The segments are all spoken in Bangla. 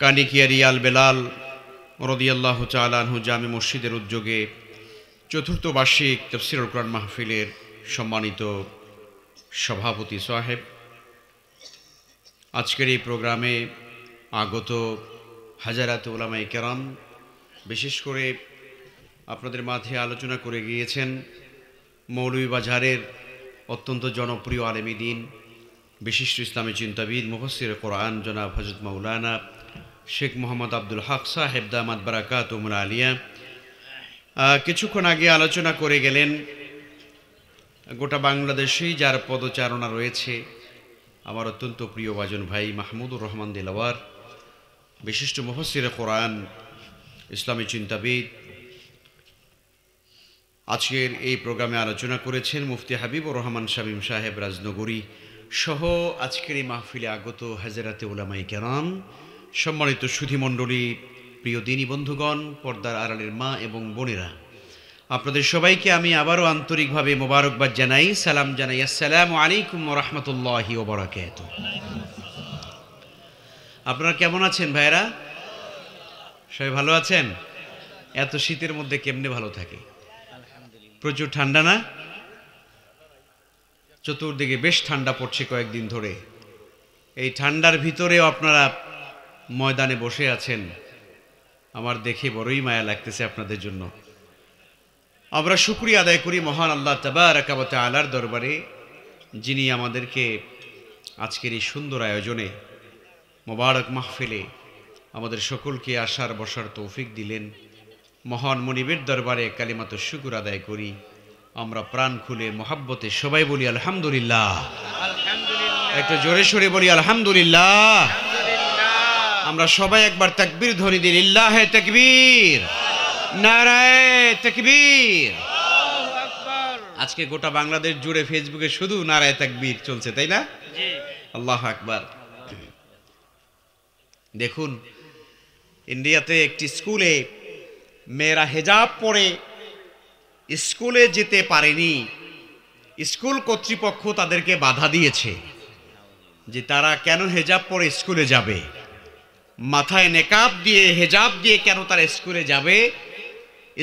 কানিকিয়ারি আল বেলাল রদিয়াল্লাহ চালানহু জামি মসজিদের উদ্যোগে চতুর্থ বার্ষিক তফসিরুল কোরআন মাহফিলের সম্মানিত সভাপতি সাহেব আজকের এই প্রোগ্রামে আগত হাজারাত উলামাই কেরাম বিশেষ করে আপনাদের মাঝে আলোচনা করে গিয়েছেন মৌলভীবাজারের অত্যন্ত জনপ্রিয় আলেমী দিন বিশিষ্ট ইসলামী চিন্তাবিদ মুফসির কোরআন জনাব হজরত মৌলানা শেখ মোহাম্মদ আব্দুল হক সাহেব দামাদ বারাকাত উমর আলিয়া কিছুক্ষণ আগে আলোচনা করে গেলেন গোটা বাংলাদেশেই যার পদচারণা রয়েছে আমার অত্যন্ত প্রিয় বাজন ভাই মাহমুদুর রহমান দিলওয়ার বিশিষ্ট মুফসির কোরআন ইসলামী চিন্তাবিদ আজকের এই প্রোগ্রামে আলোচনা করেছেন মুফতি হাবিব রহমান শামীম সাহেব রাজনগরী সহ আজকের এই মাহফিলে আগত হাজেরাতে ওলামাই কেরাম সম্মানিত সুধীমণ্ডলী প্রিয় দিনী বন্ধুগণ পর্দার আড়ালের মা এবং বোনেরা আপনাদের সবাইকে আমি আবারও আন্তরিকভাবে মোবারকবাদ জানাই সালাম জানাই আসসালাম আলাইকুম রহমতুল্লাহ ওবরাকাত আপনারা কেমন আছেন ভাইরা সবাই ভালো আছেন এত শীতের মধ্যে কেমনে ভালো থাকে প্রচুর ঠান্ডা না চতুর্দিকে বেশ ঠান্ডা পড়ছে কয়েকদিন ধরে এই ঠান্ডার ভিতরেও আপনারা ময়দানে বসে আছেন আমার দেখে বড়ই মায়া লাগতেছে আপনাদের জন্য আমরা শুক্রিয়া আদায় করি মহান আল্লাহ তাবারাকাবতে আলার দরবারে যিনি আমাদেরকে আজকের এই সুন্দর আয়োজনে মোবারক মাহফিলে আমাদের সকলকে আসার বসার তৌফিক দিলেন মহান মনিবের দরবারে কালিমাত শুকুর আদায় করি আমরা প্রাণ খুলে মহাব্বতে সবাই বলি আলহামদুলিল্লাহ একটু জোরে সরে বলি আলহামদুলিল্লাহ আমরা সবাই একবার তাকবীর ধ্বনি দিন হে তাকবীর নারায় তাকবীর আজকে গোটা বাংলাদেশ জুড়ে ফেসবুকে শুধু নারায় তাকবীর চলছে তাই না আল্লাহ আকবার দেখুন ইন্ডিয়াতে একটি স্কুলে মেয়েরা হেজাব পরে স্কুলে যেতে পারেনি স্কুল কর্তৃপক্ষ তাদেরকে বাধা দিয়েছে যে তারা কেন হেজাব পরে স্কুলে যাবে মাথায় নেকাব দিয়ে হেজাব দিয়ে কেন তারা স্কুলে যাবে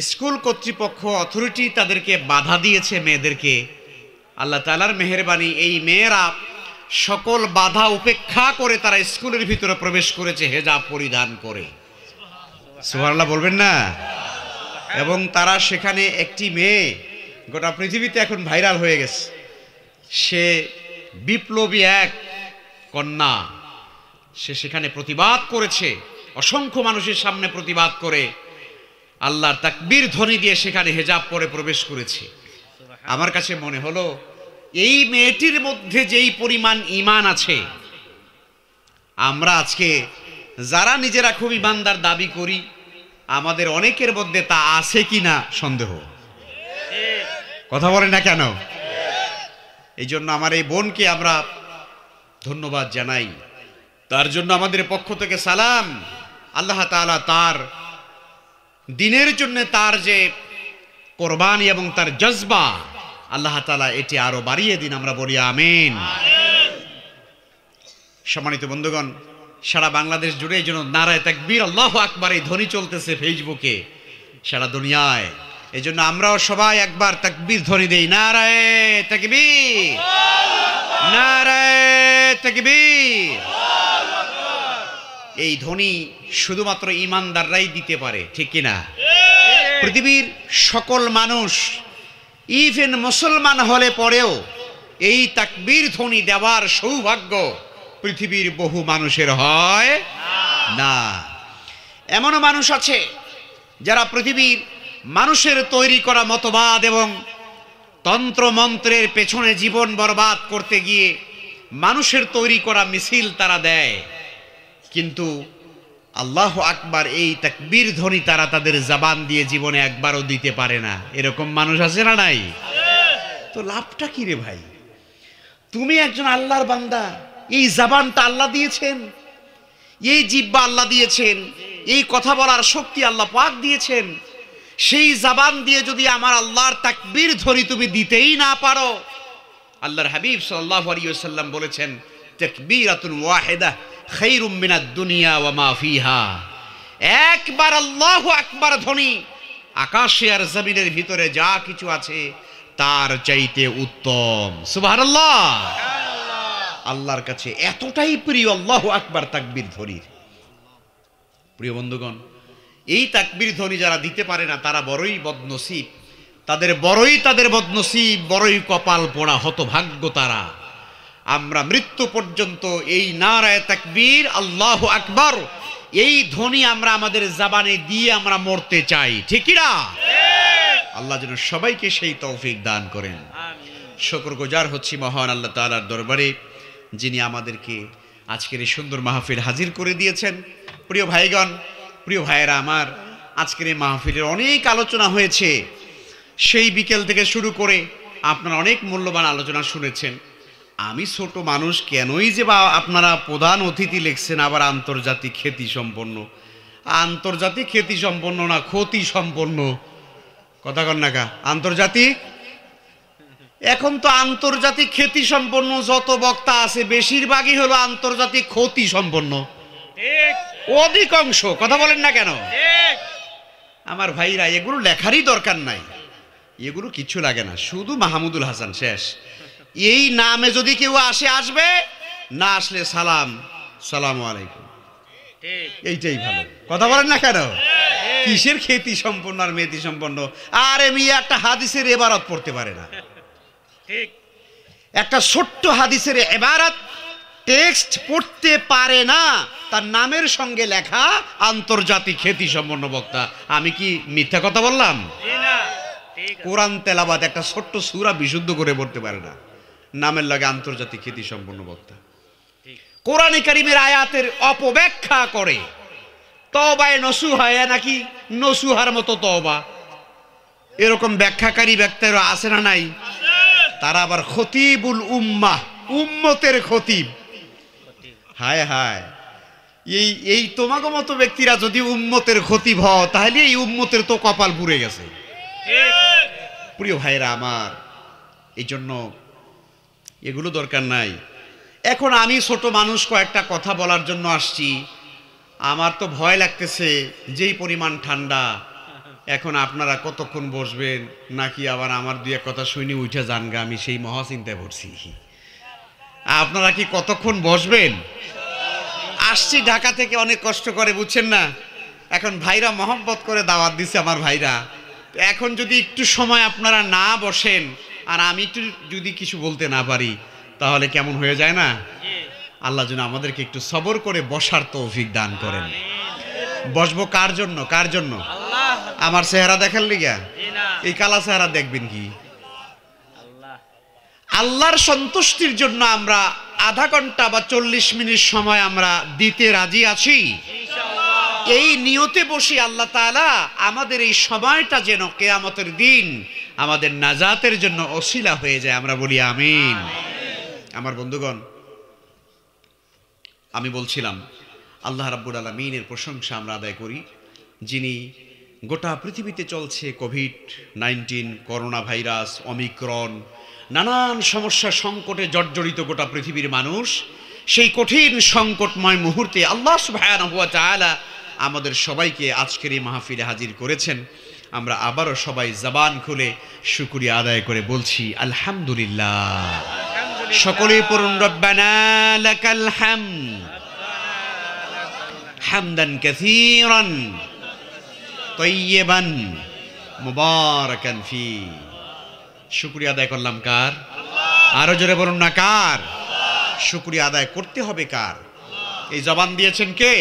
স্কুল কর্তৃপক্ষ অথরিটি তাদেরকে বাধা দিয়েছে মেয়েদেরকে আল্লাহ তালার মেহরবানি এই মেয়েরা সকল বাধা উপেক্ষা করে তারা স্কুলের ভিতরে প্রবেশ করেছে হেজাব পরিধান করে সুবহানাল্লাহ বলবেন না এবং তারা সেখানে একটি মেয়ে গোটা পৃথিবীতে এখন ভাইরাল হয়ে গেছে সে বিপ্লবী এক কন্যা সে সেখানে প্রতিবাদ করেছে অসংখ্য মানুষের সামনে প্রতিবাদ করে আল্লাহর তাকবীর ধ্বনি দিয়ে সেখানে হেজাব পরে প্রবেশ করেছে আমার কাছে মনে হলো এই মেয়েটির মধ্যে যেই পরিমাণ ইমান আছে আমরা আজকে যারা নিজেরা খুব ইমানদার দাবি করি আমাদের অনেকের মধ্যে তা আছে কি না সন্দেহ কথা বলে না কেন এই জন্য আমার এই বোনকে আমরা ধন্যবাদ জানাই তার জন্য আমাদের পক্ষ থেকে সালাম আল্লাহ তালা তার দিনের জন্য তার যে কোরবানি এবং তার জজবা আল্লাহ তালা এটি আরো বাড়িয়ে দিন আমরা বলি আমিন সম্মানিত বন্ধুগণ সারা বাংলাদেশ জুড়ে এই জন্য নারায় তাকবীর আল্লাহ আকবর এই ধ্বনি চলতেছে ফেসবুকে সারা দুনিয়ায় এই জন্য আমরাও সবাই একবার তাকবীর ধ্বনি দেই নারায় তাকবীর নারায় তাকবীর এই ধনী শুধুমাত্র ইমানদাররাই দিতে পারে ঠিক কিনা পৃথিবীর সকল মানুষ ইভেন মুসলমান হলে পরেও এই তাকবীর ধ্বনি দেওয়ার সৌভাগ্য পৃথিবীর বহু মানুষের হয় না এমনও মানুষ আছে যারা পৃথিবীর মানুষের তৈরি করা মতবাদ এবং তন্ত্রমন্ত্রের পেছনে জীবন বরবাদ করতে গিয়ে মানুষের তৈরি করা মিছিল তারা দেয় কিন্তু আল্লাহ আকবার এই তাকবীর ধ্বনি তারা তাদের জাবান দিয়ে জীবনে একবারও দিতে পারে না এরকম মানুষ আছে না নাই হ্যাঁ। তো লাভটা কি রে ভাই তুমি একজন আল্লাহর বান্দা এই জাবানটা আল্লাহ দিয়েছেন এই জিব্বা আল্লাহ দিয়েছেন এই কথা বলার শক্তি আল্লাহ পাক দিয়েছেন সেই জাবান দিয়ে যদি আমার আল্লাহর তাকবীর ধ্বনি তুমি দিতেই না পারো আল্লাহর হাবিব সাল্লাহ আলিয়াল্লাম বলেছেন তাকবীরাতুন ওয়াহেদা খৈরুমিনা দুনিয়া ওয়ামা ফিহা একবার আল্লাহ আকবার ধ্বনি আকাশে আর জমিনের ভিতরে যা কিছু আছে তার চাইতে উত্তম সুবাহ আল্লাহর কাছে এতটাই প্রিয় আল্লাহ আকবার তাকবির ধনির প্রিয় বন্ধুগণ এই তাকবির ধ্বনি যারা দিতে পারে না তারা বড়ই বদনসিব তাদের বড়ই তাদের বদনসিব বড়ই কপাল পোড়া হতভাগ্য তারা আমরা মৃত্যু পর্যন্ত এই নারায় তাকবীর আল্লাহ আকবর এই ধ্বনি আমরা আমাদের জাবানে দিয়ে আমরা মরতে চাই ঠিক না আল্লাহ যেন সবাইকে সেই তৌফিক দান করেন শকর গুজার হচ্ছি মহান আল্লাহ তালার দরবারে যিনি আমাদেরকে আজকের এই সুন্দর মাহফিল হাজির করে দিয়েছেন প্রিয় ভাইগণ প্রিয় ভাইয়েরা আমার আজকের এই মাহফিলের অনেক আলোচনা হয়েছে সেই বিকেল থেকে শুরু করে আপনারা অনেক মূল্যবান আলোচনা শুনেছেন আমি ছোট মানুষ কেনই যে বা আপনারা প্রধান অতিথি লিখছেন আবার আন্তর্জাতিক খ্যাতি সম্পন্ন আন্তর্জাতিক খ্যাতি সম্পন্ন না ক্ষতি সম্পন্ন কথা কন্যাকা আন্তর্জাতিক এখন তো আন্তর্জাতিক খ্যাতি সম্পন্ন যত বক্তা আছে বেশিরভাগই হলো আন্তর্জাতিক ক্ষতি সম্পন্ন অধিকাংশ কথা বলেন না কেন আমার ভাইরা এগুলো লেখারই দরকার নাই এগুলো কিছু লাগে না শুধু মাহমুদুল হাসান শেষ এই নামে যদি কেউ আসে আসবে না আসলে সালাম সালাম আলাইকুম এইটাই ভালো কথা বলেন না কেন কিসের খেতি সম্পন্ন আর মেয়েতি সম্পন্ন আর এমনি একটা হাদিসের এবারত পড়তে পারে না একটা ছোট্ট হাদিসের এবারত টেক্সট পড়তে পারে না তার নামের সঙ্গে লেখা আন্তর্জাতিক খ্যাতি সম্পন্ন বক্তা আমি কি মিথ্যা কথা বললাম কোরআন তেলাবাদ একটা ছোট্ট সুরা বিশুদ্ধ করে পড়তে পারে না নামের লাগে আন্তর্জাতিক খ্যাতি সম্পন্ন বক্তা কোরআনে কারিমের আয়াতের অপব্যাখ্যা করে তবায় নসু নসুহায়া নাকি নসুহার মতো তবা এরকম ব্যাখ্যাকারী ব্যক্তিরা আছে না নাই তারা আবার খতিবুল উম্মা উম্মতের খতিব হায় হায় এই এই তোমাকে মতো ব্যক্তিরা যদি উম্মতের খতিব হয় তাহলে এই উম্মতের তো কপাল পুড়ে গেছে প্রিয় ভাইরা আমার এই জন্য এগুলো দরকার নাই এখন আমি ছোট মানুষ কয়েকটা কথা বলার জন্য আসছি আমার তো ভয় লাগতেছে যেই পরিমাণ ঠান্ডা এখন আপনারা কতক্ষণ বসবেন নাকি আবার আমার দুই এক কথা শুনে উঠে যান গা আমি সেই মহাচিন্তায় পড়ছি আপনারা কি কতক্ষণ বসবেন আসছি ঢাকা থেকে অনেক কষ্ট করে বুঝছেন না এখন ভাইরা মহব্বত করে দাওয়াত দিছে আমার ভাইরা এখন যদি একটু সময় আপনারা না বসেন আর আমি একটু যদি কিছু বলতে না পারি তাহলে কেমন হয়ে যায় না আল্লাহ যেন আমাদেরকে একটু সবর করে বসার তৌফিক দান করেন বসবো কার জন্য কার জন্য আমার চেহারা দেখার লিগা এই কালা চেহারা দেখবেন কি আল্লাহর সন্তুষ্টির জন্য আমরা আধা ঘন্টা বা চল্লিশ মিনিট সময় আমরা দিতে রাজি আছি এই নিয়তে বসি আল্লাহ তালা আমাদের এই সময়টা যেন কেয়ামতের দিন আমাদের নাজাতের জন্য অশিলা হয়ে যায় আমরা বলি আমিন আমার বন্ধুগণ আমি বলছিলাম আল্লাহ রাব্বুল আলমিনের প্রশংসা আমরা আদায় করি যিনি গোটা পৃথিবীতে চলছে Covid nineteen corona virus Omicron নানান সমস্যা সংকটে জর্জরিত গোটা পৃথিবীর মানুষ সেই কঠিন সংকটময় মুহূর্তে আল্লাহ সুবাহ আমাদের সবাইকে আজকের এই মাহফিলে হাজির করেছেন আমরা আবারও সবাই জবান খুলে শুকুরিয়া আদায় করে বলছি আলহামদুলিল্লাহ সকলে পড়ুন রব্বানা লাকাল হাম হামদান কাসীরান তৈবান মুবারাকান ফি শুকরিয়া আদায় করলাম কার আরো জোরে বলুন না কার শুকরিয়া আদায় করতে হবে কার এই জবান দিয়েছেন কে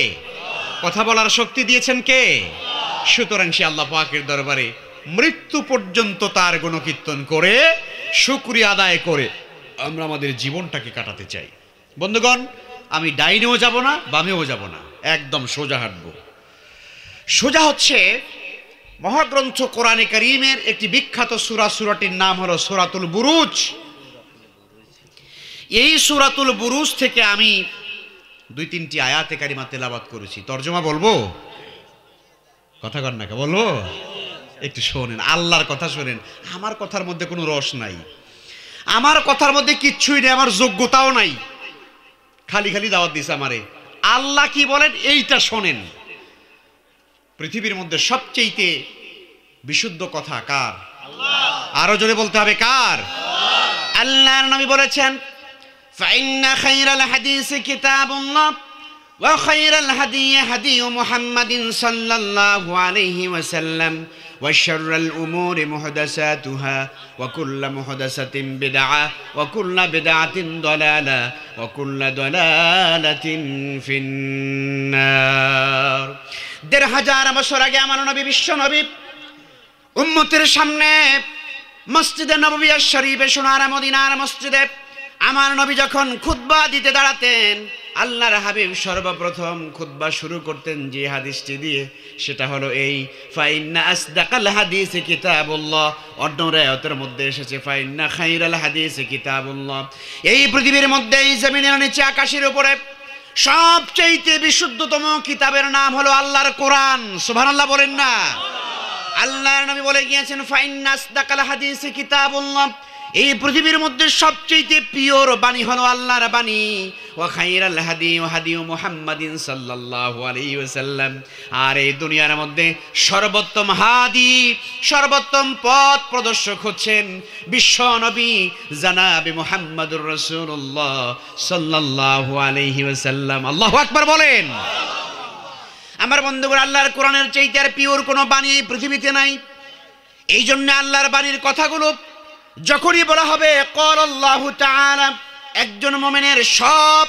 কথা বলার শক্তি দিয়েছেন কে সুতরাং সে আল্লাহ পাকের দরবারে মৃত্যু পর্যন্ত তার গুণকীর্তন করে শুক্রিয়া আদায় করে আমরা আমাদের জীবনটাকে কাটাতে চাই বন্ধুগণ আমি ডাইনেও যাব না বামেও যাব না একদম সোজা হাঁটব সোজা হচ্ছে মহাগ্রন্থ কোরআনে করিমের একটি বিখ্যাত সুরা সুরাটির নাম হলো সুরাতুল বুরুজ এই সুরাতুল বুরুজ থেকে আমি দুই তিনটি আয়াতে কারিমা তেলাবাদ করেছি তর্জমা বলবো কথা কর নাকি বলো একটু শোনেন আল্লাহর কথা শোনেন আমার কথার মধ্যে কোনো রস নাই আমার কথার মধ্যে কিচ্ছুই নেই আমার যোগ্যতাও নাই খালি খালি দাওয়াত দিছে আমারে আল্লাহ কি বলেন এইটা শোনেন পৃথিবীর মধ্যে সবচেয়েতে বিশুদ্ধ কথা কার আরো জোরে বলতে হবে কার আল্লাহর নবী বলেছেন ফাইন্না খাইরাল হাদিস কিতাবুল্লাহ وخير الهدي هدي محمد صلى الله عليه وسلم وشر الأمور محدثاتها وكل محدثة بدعة وكل بدعة ضلالة وكل ضلالة في النار দেড় হাজার বছর আগে আমার নবী বিশ্ব নবী উম্মতের সামনে মসজিদে নববিয়া শরীফে شنار مدينار مسجد আমার نبي যখন খুতবা دي تدارتين আল্লাহর হাবিব সর্বপ্রথম খুদ্া শুরু করতেন যে হাদিসটি দিয়ে সেটা হলো এই ফাইন্না আসদাকাল হাদিস কিতাবুল্লাহ অন্য রায়তের মধ্যে এসেছে ফাইন্না খাইরাল হাদিস কিতাবুল্লাহ এই পৃথিবীর মধ্যে এই জমিনের নিচে আকাশের উপরে সবচেয়ে বিশুদ্ধতম কিতাবের নাম হলো আল্লাহর কোরআন আল্লাহ বলেন না আল্লাহর নবী বলে গিয়েছেন ফাইন্না আসদাকাল হাদিস কিতাবুল্লাহ এই পৃথিবীর মধ্যে সবচেয়ে পিওর বাণী হলো আল্লাহর বাণী ও ও হাদি ও আর এই দুনিয়ার মধ্যে সর্বোত্তম হাদি সর্বোত্তম পথ প্রদর্শক হচ্ছেন বিশ্ব নবী জানাবে মুহাম্মাদুর রাসূলুল্লাহ আকবার বলেন আমার বন্ধুগণ আল্লাহর কোরআনের চাইতে আর পিওর কোনো বাণী এই পৃথিবীতে নাই এই জন্য আল্লাহর বাণীর কথাগুলো যখনই বলা হবে কর একজন মোমেনের সব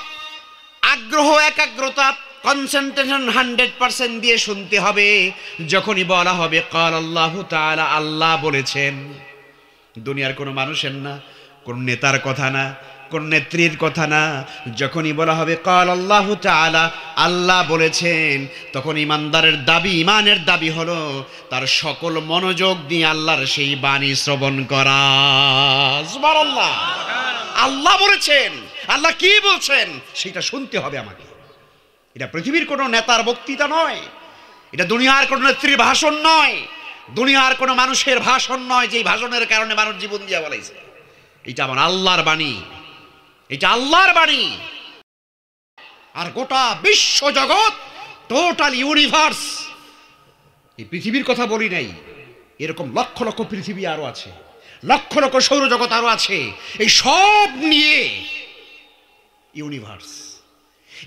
আগ্রহ একাগ্রতা কনসেন্ট্রেশন হান্ড্রেড পার্সেন্ট দিয়ে শুনতে হবে যখনই বলা হবে কর আল্লাহ আল্লাহ বলেছেন দুনিয়ার কোনো মানুষের না কোন নেতার কথা না কোন নেত্রীর কথা না যখনই বলা হবে কাল আল্লাহ তালা আল্লাহ বলেছেন তখন ইমানদারের দাবি ইমানের দাবি হলো তার সকল মনোযোগ দিয়ে আল্লাহর সেই বাণী শ্রবণ করা আল্লাহ আল্লাহ বলেছেন আল্লাহ কি বলছেন সেটা শুনতে হবে আমাকে এটা পৃথিবীর কোনো নেতার বক্তৃতা নয় এটা দুনিয়ার কোনো নেত্রীর ভাষণ নয় দুনিয়ার কোনো মানুষের ভাষণ নয় যেই ভাষণের কারণে মানুষ জীবন দিয়া বলেছে এটা আমার আল্লাহর বাণী এটা আল্লাহর বাণী আর গোটা বিশ্ব জগৎ টোটাল ইউনিভার্স এই পৃথিবীর কথা বলি নাই এরকম লক্ষ লক্ষ পৃথিবী আরো আছে লক্ষ লক্ষ সৌরজগৎ আরও আছে এই সব নিয়ে ইউনিভার্স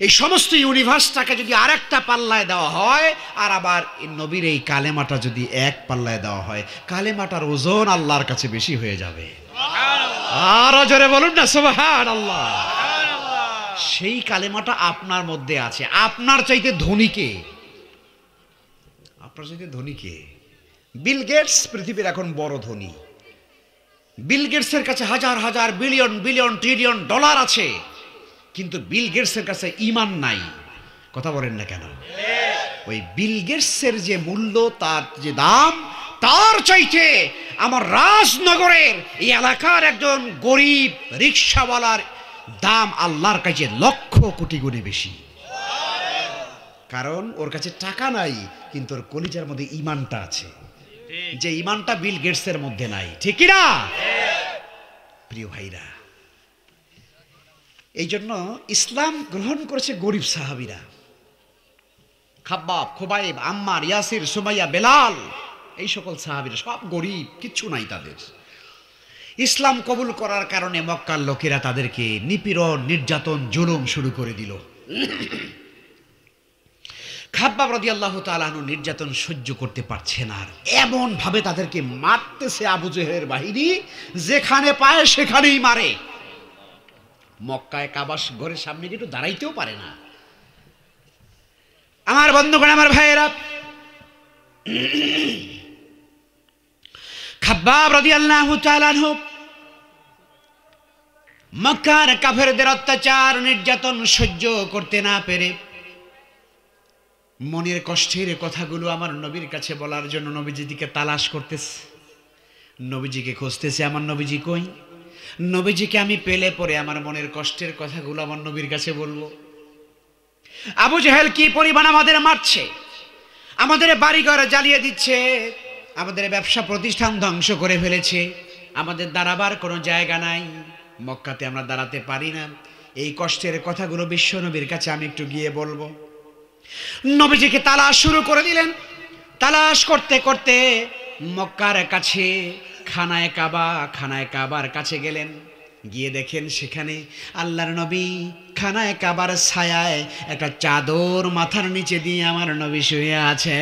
এই সমস্ত ইউনিভার্সটাকে যদি আর একটা পাল্লায় দেওয়া হয় আর আবার এই নবীর এই কালেমাটা যদি এক পাল্লায় দেওয়া হয় কালেমাটার ওজন আল্লাহর কাছে বেশি হয়ে যাবে আরো জোরে বলুন না সুবাহান আল্লাহ সেই কালেমাটা আপনার মধ্যে আছে আপনার চাইতে ধনীকে আপনার চাইতে ধনীকে বিল গেটস পৃথিবীর এখন বড় ধনী বিল গেটসের কাছে হাজার হাজার বিলিয়ন বিলিয়ন ট্রিলিয়ন ডলার আছে কিন্তু বিল গেটসের কাছে ইমান নাই কথা বলেন না কেন ওই বিল গেটসের যে মূল্য তার যে দাম তার চাইতে আমার রাজনগরের এই এলাকার একজন গরিব রিক্সাওয়ালার দাম আল্লাহর কাছে লক্ষ কোটি গুণে বেশি কারণ ওর কাছে টাকা নাই কিন্তু ওর কলিজার মধ্যে ইমানটা আছে যে ইমানটা বিল গেটসের মধ্যে নাই ঠিক না প্রিয় ভাইরা এই জন্য ইসলাম গ্রহণ করেছে গরিব সাহাবিরা খাব্বাব খুবাইব আম্মার ইয়াসির সুমাইয়া বেলাল এই সকল সাহাবিরা সব গরিব কিচ্ছু নাই তাদের ইসলাম কবুল করার কারণে মক্কার লোকেরা তাদেরকে নিপীড়ন নির্যাতন জুলুম শুরু করে দিল খাব্বাব রদি আল্লাহ তালাহনু নির্যাতন সহ্য করতে পারছে না আর ভাবে তাদেরকে মারতেছে আবু জেহের বাহিনী যেখানে পায় সেখানেই মারে মক্কায় কাবাস ঘরের সামনে একটু দাঁড়াইতেও পারে না আমার বন্ধুগণ আমার ভাইয়েরা খাব্বাব রদি আল্লাহ মক্কার কাফেরদের অত্যাচার নির্যাতন সহ্য করতে না পেরে মনের কষ্টের কথাগুলো আমার নবীর কাছে বলার জন্য নবীজিদিকে তালাশ করতেছে নবীজিকে খুঁজতেছে আমার নবীজি কই নবীজিকে আমি পেলে পরে আমার মনের কষ্টের কথাগুলো আমার নবীর কাছে বলবো আবু জাহেল কি পরিমাণ আমাদের মারছে আমাদের বাড়িঘর জ্বালিয়ে দিচ্ছে আমাদের ব্যবসা প্রতিষ্ঠান ধ্বংস করে ফেলেছে আমাদের দাঁড়াবার কোনো জায়গা নাই মক্কাতে আমরা দাঁড়াতে পারি না এই কষ্টের কথাগুলো বিশ্বনবীর কাছে আমি একটু গিয়ে বলবো নবীজিকে তালাশ শুরু করে দিলেন তালাশ করতে করতে মক্কার কাছে খানায় কাবা খানায় কাবার কাছে গেলেন গিয়ে দেখেন সেখানে আল্লাহর নবী খানায় কাবার ছায়ায় একটা চাদর মাথার নিচে দিয়ে আমার নবী শুয়ে আছে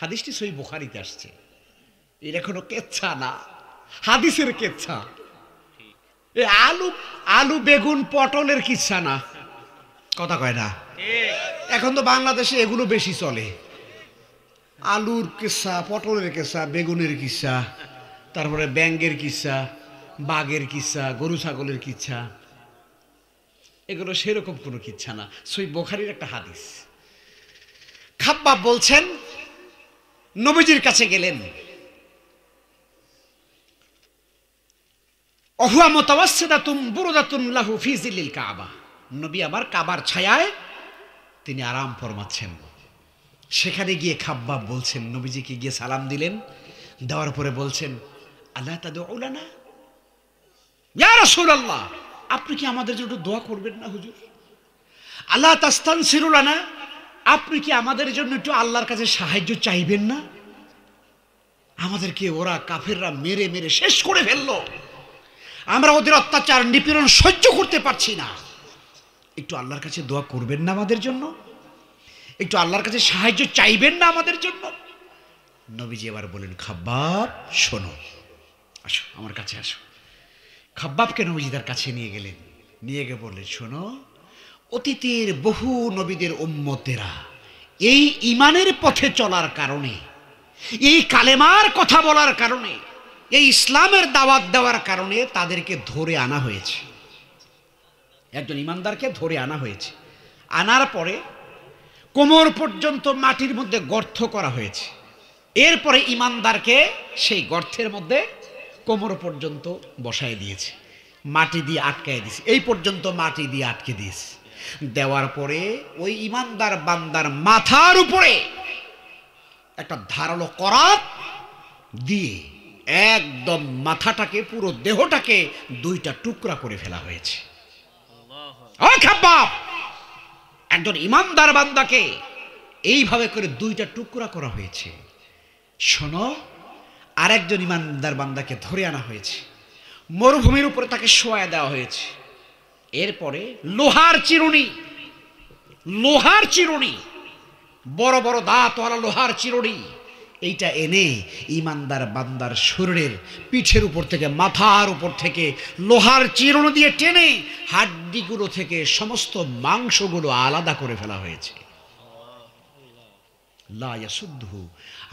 হাদিসটি সই বুখারিতে আসছে এটা কোনো কেচ্ছা না হাদিসের কেচ্ছা এ আলু আলু বেগুন পটলের কিচ্ছা না কথা কয় না এখন তো বাংলাদেশে এগুলো বেশি চলে আলুর কিসা পটলের কিসা বেগুনের কিসা তারপরে ব্যাঙ্গের কিসা বাঘের কিসা গরু ছাগলের কিচ্ছা এগুলো সেরকম কোনো কিচ্ছা না সই বোখারির একটা হাদিস খাপ্পা বলছেন নবীজির কাছে গেলেন অহুয়া মোতাবাসেদাতুম বুরুদাতুন লাহু ফিজিলিল কাবা নবী আবার কাবার ছায়ায় তিনি আরাম ফরমাচ্ছেন সেখানে গিয়ে খাব্বা বলছেন নবীজিকে গিয়ে সালাম দিলেন দেওয়ার পরে বলছেন আল্লাহ তাদের ওলানা ইয়া আল্লাহ আপনি কি আমাদের জন্য দোয়া করবেন না হুজুর আল্লাহ তাস্তান সিরুলানা আপনি কি আমাদের জন্য একটু আল্লাহর কাছে সাহায্য চাইবেন না আমাদেরকে ওরা কাফেররা মেরে মেরে শেষ করে ফেললো আমরা ওদের অত্যাচার নিপীড়ন সহ্য করতে পারছি না একটু আল্লাহর কাছে দোয়া করবেন না আমাদের জন্য একটু আল্লাহর কাছে সাহায্য চাইবেন না আমাদের জন্য নবীজি এবার বলেন খাব্বাব শোনো আসো আমার কাছে আসো খাব্বাবকে নবীজি তার কাছে নিয়ে গেলেন নিয়ে গিয়ে বললেন শোনো অতীতের বহু নবীদের উম্মতেরা এই ইমানের পথে চলার কারণে এই কালেমার কথা বলার কারণে এই ইসলামের দাওয়াত দেওয়ার কারণে তাদেরকে ধরে আনা হয়েছে একজন ইমানদারকে ধরে আনা হয়েছে আনার পরে কোমর পর্যন্ত মাটির মধ্যে গর্থ করা হয়েছে এরপরে ইমানদারকে সেই গর্তের মধ্যে কোমর পর্যন্ত বসায় দিয়েছে মাটি দিয়ে আটকায় দিয়েছে এই পর্যন্ত মাটি দিয়ে আটকে দিয়েছে দেওয়ার পরে ওই ইমানদার বান্দার মাথার উপরে একটা ধারালো করাত দিয়ে একদম মাথাটাকে পুরো দেহটাকে দুইটা টুকরা করে ফেলা হয়েছে একজন ইমানদার বান্দাকে এইভাবে করে দুইটা টুকরা করা হয়েছে শোনো আরেকজন ইমানদার বান্দাকে ধরে আনা হয়েছে মরুভূমির উপরে তাকে শোয়া দেওয়া হয়েছে এরপরে লোহার চিরুনি লোহার চিরুনি বড় বড় দাঁত দাঁতওয়ালা লোহার চিরুনি এইটা এনে ইমানদার বান্দার শরীরের পিঠের উপর থেকে মাথার উপর থেকে লোহার চিরুনি দিয়ে টেনে হাড্ডিগুলো থেকে সমস্ত মাংসগুলো আলাদা করে ফেলা হয়েছে লা ইয়াসুদ্ধু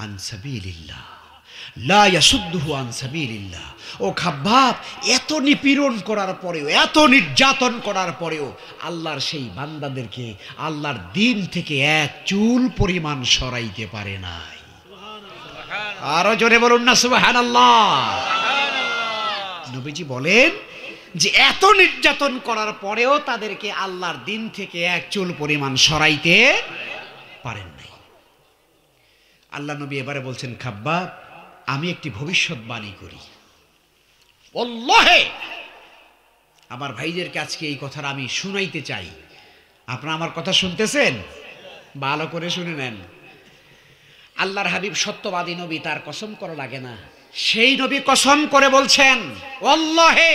আনসাবিলিল্লাহ ও খাব্বাব এত নিপীড়ন করার পরেও এত নির্যাতন করার পরেও আল্লাহর সেই বান্দাদেরকে আল্লাহর দিন থেকে এক চুল পরিমাণ সরাইতে পারে নাই আরো জোরে বলুন না সুবাহান আল্লাহ নবীজি বলেন যে এত নির্যাতন করার পরেও তাদেরকে আল্লাহর দিন থেকে এক চুল পরিমাণ সরাইতে পারেন নাই আল্লাহ নবী এবারে বলছেন খাব্বাব আমি একটি ভবিষ্যৎবাণী করি হে আমার ভাইদেরকে আজকে এই কথা আমি শুনাইতে চাই আপনারা আমার কথা শুনতেছেন ভালো করে শুনে নেন আল্লাহর হাবিব সত্যবাদী নবী তার কসম করা লাগে না সেই নবী কসম করে বলছেন অল্লাহে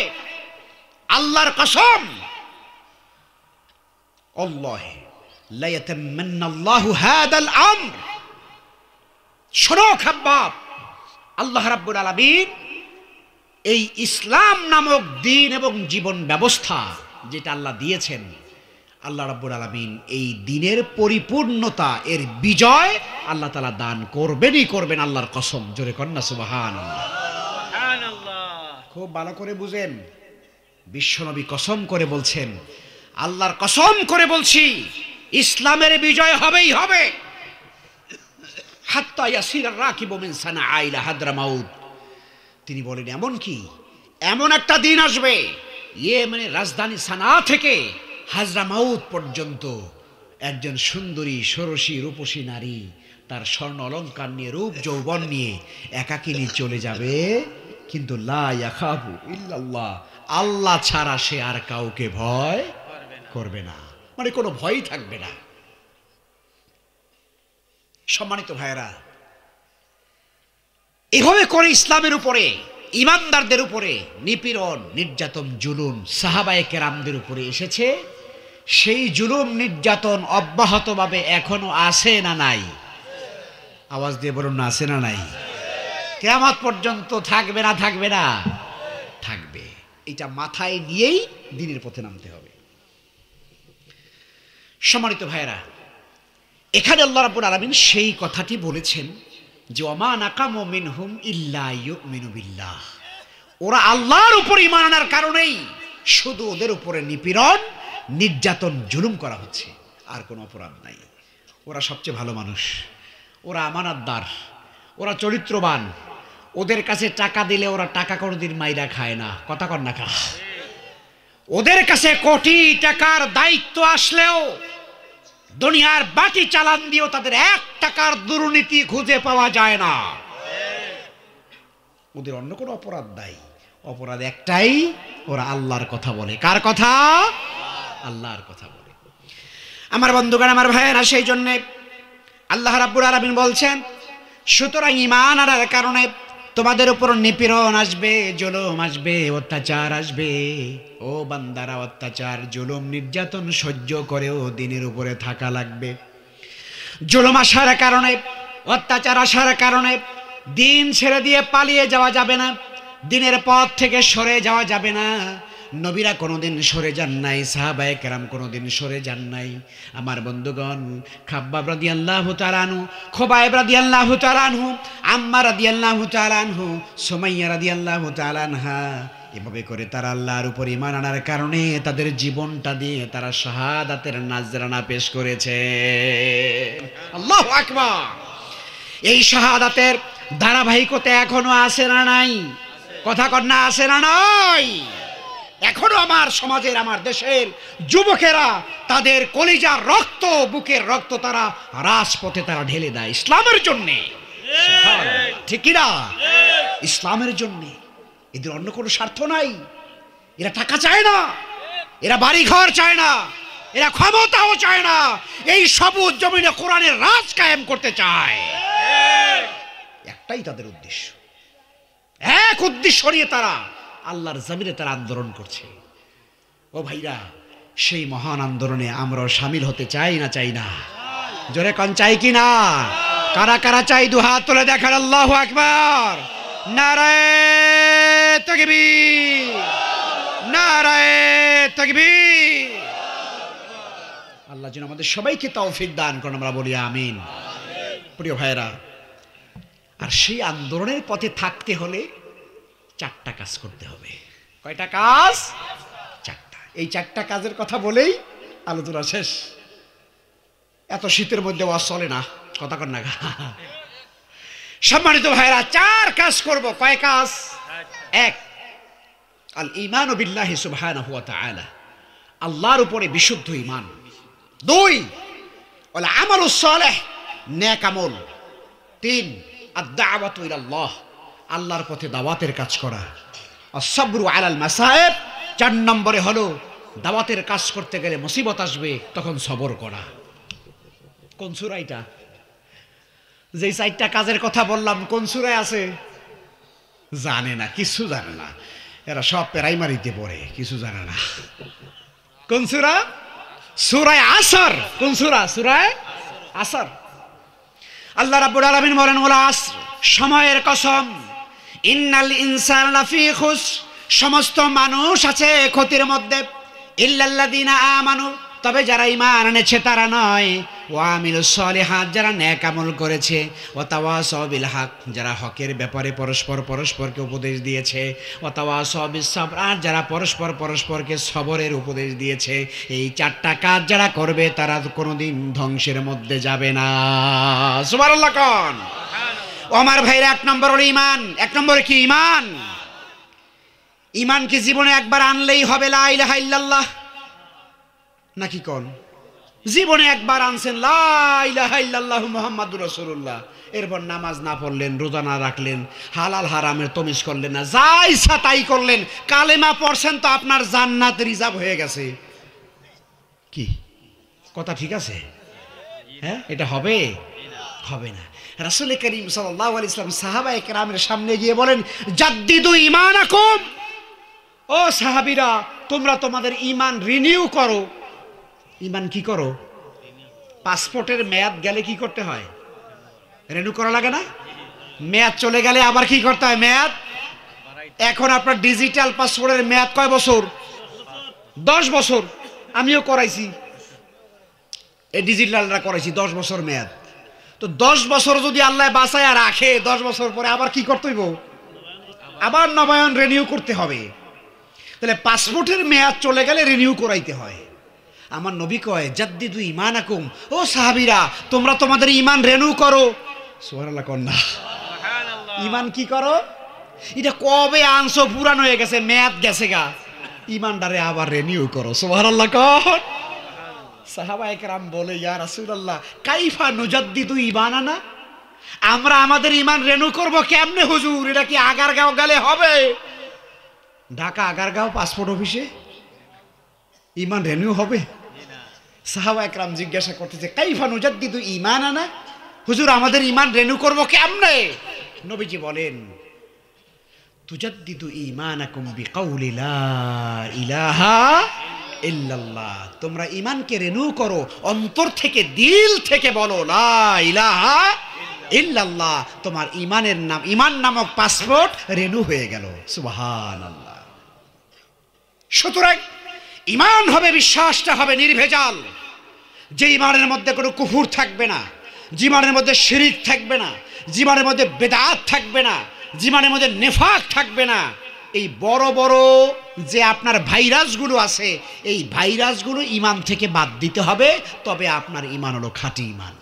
আল্লাহর কসম অল্লাহে শোনো খাব্বাব আল্লাহ রাব্বুল আলমিন এই ইসলাম নামক দিন এবং জীবন ব্যবস্থা যেটা আল্লাহ দিয়েছেন আল্লাহ রাব্বুল আলমিন এই দিনের পরিপূর্ণতা এর বিজয় আল্লাহ তালা দান করবেনই করবেন আল্লাহর কসম জোরে কন্যা সুবাহান খুব ভালো করে বুঝেন বিশ্বনবী কসম করে বলছেন আল্লাহর কসম করে বলছি ইসলামের বিজয় হবেই হবে তিনি বলেন এমন কি এমন একটা দিন আসবে ইয়ে মানে রাজধানী সানা থেকে হাজরা মাউদ পর্যন্ত একজন সুন্দরী ষোড়শী রূপসী নারী তার স্বর্ণ অলঙ্কার নিয়ে রূপ যৌবন নিয়ে একাকিনি চলে যাবে কিন্তু লাখাবু আল্লাহ ছাড়া সে আর কাউকে ভয় করবে না মানে কোনো ভয়ই থাকবে না সম্মানিত ভাইয়েরা এভাবে করে ইসলামের উপরে ইমানদারদের উপরে নিপীড়ন নির্যাতন জুলুম সাহাবায় কেরামদের উপরে এসেছে সেই জুলুম নির্যাতন অব্যাহতভাবে এখনো আসে না নাই আওয়াজ দিয়ে বলুন না আছে না নাই কেমত পর্যন্ত থাকবে না থাকবে না থাকবে এটা মাথায় নিয়েই দিনের পথে নামতে হবে সম্মানিত ভাইরা এখানে আল্লাহ রাবুল আলমিন সেই কথাটি বলেছেন যে অমান নাকাম মিন হুম বিল্লাহ ওরা আল্লাহর উপর ইমান আনার কারণেই শুধু ওদের উপরে নিপীড়ন নির্যাতন জুলুম করা হচ্ছে আর কোনো অপরাধ নাই ওরা সবচেয়ে ভালো মানুষ ওরা আমানতদার ওরা চরিত্রবান ওদের কাছে টাকা দিলে ওরা টাকা কোনোদিন মাইরা খায় না কথা কর না খা ওদের কাছে কোটি টাকার দায়িত্ব আসলেও দুনিয়ার বাকি চালান দিয়েও তাদের এক টাকার দুর্নীতি খুঁজে পাওয়া যায় না ওদের অন্য কোনো অপরাধ নাই অপরাধ একটাই ওরা আল্লাহর কথা বলে কার কথা আল্লাহর কথা বলে আমার বন্ধুগণ আমার ভাইয়েরা সেই জন্যে আল্লাহ রাব্বুল আলমিন বলছেন সুতরাং ইমান আর কারণে তোমাদের উপর নিপীড়ন আসবে জুলুম আসবে অত্যাচার আসবে ও বান্দারা অত্যাচার জুলুম নির্যাতন সহ্য করেও দিনের উপরে থাকা লাগবে জুলুম আসার কারণে অত্যাচার আসার কারণে দিন ছেড়ে দিয়ে পালিয়ে যাওয়া যাবে না দিনের পথ থেকে সরে যাওয়া যাবে না নবীরা কোনোদিন সরে যান নাই সাহাবায় কেরাম কোনোদিন সরে যান নাই আমার বন্ধুগণ খাব্বা ব্রাদি আল্লাহ তালানহু খোবায় ব্রাদি আল্লাহ তালানহু আম্মা রাদি আল্লাহ তালানহু সোমাইয়া রাদি আল্লাহ তালানহা এভাবে করে তারা আল্লাহর উপর ইমান আনার কারণে তাদের জীবনটা দিয়ে তারা শাহাদাতের নাজরানা পেশ করেছে আল্লাহ আকবার এই শাহাদাতের ধারাবাহিকতা এখনো আসে না নাই কথা কন্যা আসে না নয় এখনো আমার সমাজের আমার দেশের যুবকেরা তাদের কলিজার রক্ত বুকের রক্ত তারা রাজপথে তারা ঢেলে দেয় ইসলামের জন্যে ঠিক না ইসলামের জন্যে এদের অন্য কোনো স্বার্থ নাই এরা টাকা চায় না এরা বাড়ি ঘর চায় না এরা ক্ষমতাও চায় না এই সবুজ জমিনে কোরআনের রাজ কায়েম করতে চায় একটাই তাদের উদ্দেশ্য এক উদ্দেশ্য নিয়ে তারা আল্লাহর জমিনে তারা আন্দোলন করছে ও ভাইরা সেই মহান আন্দোলনে আমরাও সামিল হতে চাই না চাই না জোরে কন চাই কি না কারা কারা চাই দু হাত তুলে দেখার আল্লাহ আকবর নারায় নারায় আল্লাহ যেন আমাদের সবাইকে তৌফিক দান করেন আমরা বলি আমিন প্রিয় ভাইরা আর সেই আন্দোলনের পথে থাকতে হলে চারটা কাজ করতে হবে কয়টা কাজ চারটা এই চারটা কাজের কথা বলেই আলোচনা শেষ এত শীতের মধ্যে ওয়াজ চলে না কথা কর না সম্মানিত ভাইরা চার কাজ করব কয় কাজ এক আল ইমান বিল্লাহি সুবহানাহু ওয়া তাআলা আল্লাহর উপরে বিশুদ্ধ ইমান দুই ওয়াল আমালুস সালেহ নেক আমল তিন আদ দাওয়াতু আল্লাহ আল্লাহর পথে দাওয়াতের কাজ করা অসব্রু আলাল মাসায়েব চার নম্বরে হলো দাওয়াতের কাজ করতে গেলে মুসিবত আসবে তখন সবর করা কোন সুরাইটা যেই চারটা কাজের কথা বললাম কোন সুরাই আছে জানে না কিছু জানে না এরা সব প্রাইমারিতে পড়ে কিছু জানে না কোন সুরা সুরায় আসর কোন সুরা সুরায় আসর আল্লাহ রাব্বুল আলামিন বলেন ওলা আসর সময়ের কসম ইন্নাল ইনসান লাফি খুস সমস্ত মানুষ আছে ক্ষতির মধ্যে ইল্লাল্লাদিনা আমানু তবে যারা ইমান এনেছে তারা নয় ওয়ামিল সলিহাত যারা ন্যাকামল করেছে ও সবিল হাক যারা হকের ব্যাপারে পরস্পর পরস্পরকে উপদেশ দিয়েছে ও তাওয়াসবিল সবর আর যারা পরস্পর পরস্পরকে সবরের উপদেশ দিয়েছে এই চারটা কাজ যারা করবে তারা কোনোদিন ধ্বংসের মধ্যে যাবে না সুবার আমার ভাইরা এক নম্বর হলো ইমান এক নম্বরে কি ইমান ইমানকে জীবনে একবার আনলেই হবে লাইলাহাইল্লাহ নাকি কন জীবনে একবার আনছেন লাইলাহাইল্লাহ মোহাম্মদুর রসুল্লাহ এরপর নামাজ না পড়লেন রোজা না রাখলেন হালাল হারামের তমিজ করলেন না যাই ইচ্ছা তাই করলেন কালেমা পড়ছেন তো আপনার জান্নাত রিজার্ভ হয়ে গেছে কি কথা ঠিক আছে হ্যাঁ এটা হবে হবে না রাসুল করিম সাল্লাহ আলি ইসলাম সাহাবা একরামের সামনে গিয়ে বলেন জাদ্দিদু ইমান আকুম ও সাহাবিরা তোমরা তোমাদের ইমান রিনিউ করো ইমান কি করো পাসপোর্টের মেয়াদ গেলে কি করতে হয় রেনু করা লাগে না মেয়াদ চলে গেলে আবার কি করতে হয় মেয়াদ এখন আপনার ডিজিটাল পাসপোর্টের মেয়াদ কয় বছর দশ বছর আমিও করাইছি এই ডিজিটালরা করাইছি দশ বছর মেয়াদ তো দশ বছর যদি আল্লাহ বাঁচায় রাখে দশ বছর পরে আবার কি করতে হইব আবার নবায়ন রিনিউ করতে হবে তাহলে পাসপোর্টের মেয়াদ চলে গেলে রিনিউ করাইতে হয় আমার নবী কয় দুই ইমান আকুম ও সাহাবিরা তোমরা তোমাদের ইমান রেনু করো সোহরাল কন্যা ইমান কি করো এটা কবে আনছো পুরান হয়ে গেছে মেয়াদ গেছে গা ইমানটারে আবার রেনিউ করো সোহরাল্লাহ কন্যা সাহাবা বলে ইয়া রাসুলাল্লাহ কাইফা নুজাদ্দিদু ইমানানা আমরা আমাদের ইমান রেনু করব কেমনে হুজুর এটা কি আগার গাঁও গেলে হবে ঢাকা আগার গাঁও পাসপোর্ট অফিসে ইমান রেনু হবে সাহাবা জিজ্ঞাসা করতেছে কাইফা ইমান আনা হুজুর আমাদের ইমান রেনু করব কেমনে নবীজি বলেন তুই ইমান বিকাউলি কৌলিলা ইলাহা ইল্লাল্লাহ তোমরা ইমানকে রেনু করো অন্তর থেকে দিল থেকে বলো লা ইলাহা ইল্লাল্লাহ তোমার ইমানের নাম ইমান নামক পাসপোর্ট রেনু হয়ে গেল সুবাহান আল্লাহ সুতরাং ইমান হবে বিশ্বাসটা হবে নির্ভেজাল যে ইমানের মধ্যে কোনো কুফুর থাকবে না জীবনের মধ্যে শিরিক থাকবে না জীবনের মধ্যে বেদাত থাকবে না জীবনের মধ্যে নেফাক থাকবে না এই বড় বড় যে আপনার ভাইরাসগুলো আছে এই ভাইরাসগুলো ইমান থেকে বাদ দিতে হবে তবে আপনার ইমান হলো খাঁটি ইমান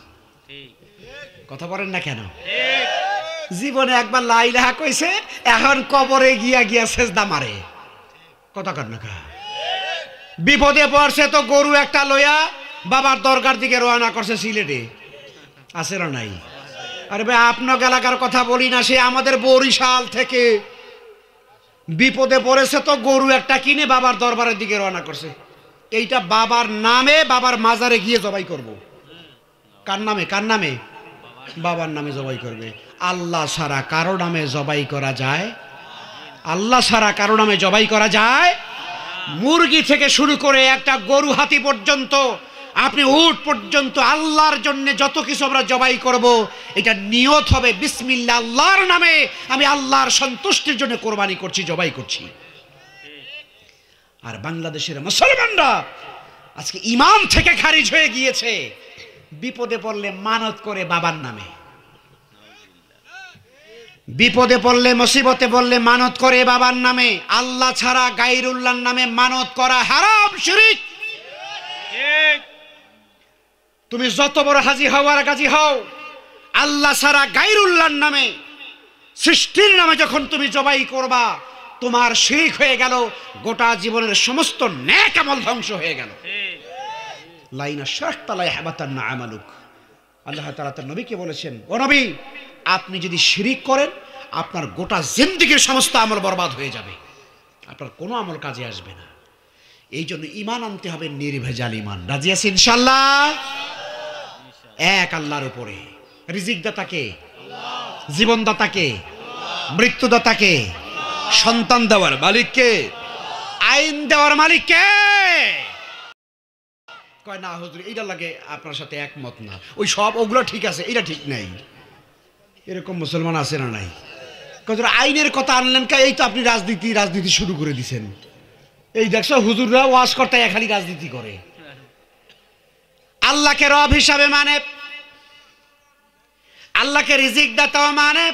কথা বলেন না কেন জীবনে একবার লাই লাইলাহা কইছে এখন কবরে গিয়া গিয়া শেষ মারে কথা কর না বিপদে পড়ছে তো গরু একটা লইয়া বাবার দরকার দিকে রওনা করছে সিলেটে আছে না নাই আরে ভাই আপনাকে এলাকার কথা বলি না সে আমাদের বরিশাল থেকে বিপদে পড়েছে তো গরু একটা কিনে বাবার দরবারের দিকে রওনা করছে এইটা বাবার নামে বাবার মাজারে গিয়ে জবাই করব। কার নামে কার নামে বাবার নামে জবাই করবে আল্লাহ সারা কারো নামে জবাই করা যায় আল্লাহ সারা কারো নামে জবাই করা যায় মুরগি থেকে শুরু করে একটা গরু হাতি পর্যন্ত আপনি উঠ পর্যন্ত আল্লাহর জন্য যত কিছু আমরা জবাই করব এটা নিয়ত হবে বিসমিল্লা আল্লাহর নামে আমি আল্লাহর সন্তুষ্টির জন্য কোরবানি করছি জবাই করছি আর বাংলাদেশের মুসলমানরা আজকে ইমাম থেকে খারিজ হয়ে গিয়েছে বিপদে পড়লে মানত করে বাবার নামে বিপদে পড়লে মুসিবতে পড়লে মানত করে বাবার নামে আল্লাহ ছাড়া গাইরুল্লাহর নামে মানত করা হারাম শিরিক ঠিক তুমি যত বড় হাজি হও আর গাজী হও আল্লাহ সারা গাইরুল্লাহর নামে সৃষ্টির নামে যখন তুমি জবাই করবা তোমার শিরিক হয়ে গেল গোটা জীবনের সমস্ত ন্যাক আমল ধ্বংস হয়ে গেল লাইনা শাহ তালাই হাবাতার না আমালুক আল্লাহ তালা তার নবীকে বলেছেন ও নবী আপনি যদি শিরিক করেন আপনার গোটা জিন্দিগির সমস্ত আমল বরবাদ হয়ে যাবে আপনার কোনো আমল কাজে আসবে না এই জন্য ইমান আনতে হবে নির্ভেজাল ইমান রাজি আছে ইনশাল্লাহ এক আল্লাহর উপরে রিজিকদাতাকে জীবনদাতাকে মৃত্যুদাতাকে সন্তান দেওয়ার মালিককে আইন দেওয়ার মালিককে কয় না হুজুর এটা লাগে আপনার সাথে একমত না ওই সব ওগুলো ঠিক আছে এটা ঠিক নাই এরকম মুসলমান আছে না নাই আইনের কথা আনলেন কা এই তো আপনি রাজনীতি রাজনীতি শুরু করে দিছেন এই দেখছো হুজুররা ওয়াশ করতে খালি রাজনীতি করে আল্লাহকে রব হিসাবে মানে আল্লাহকে রিজিক দাতাও মানে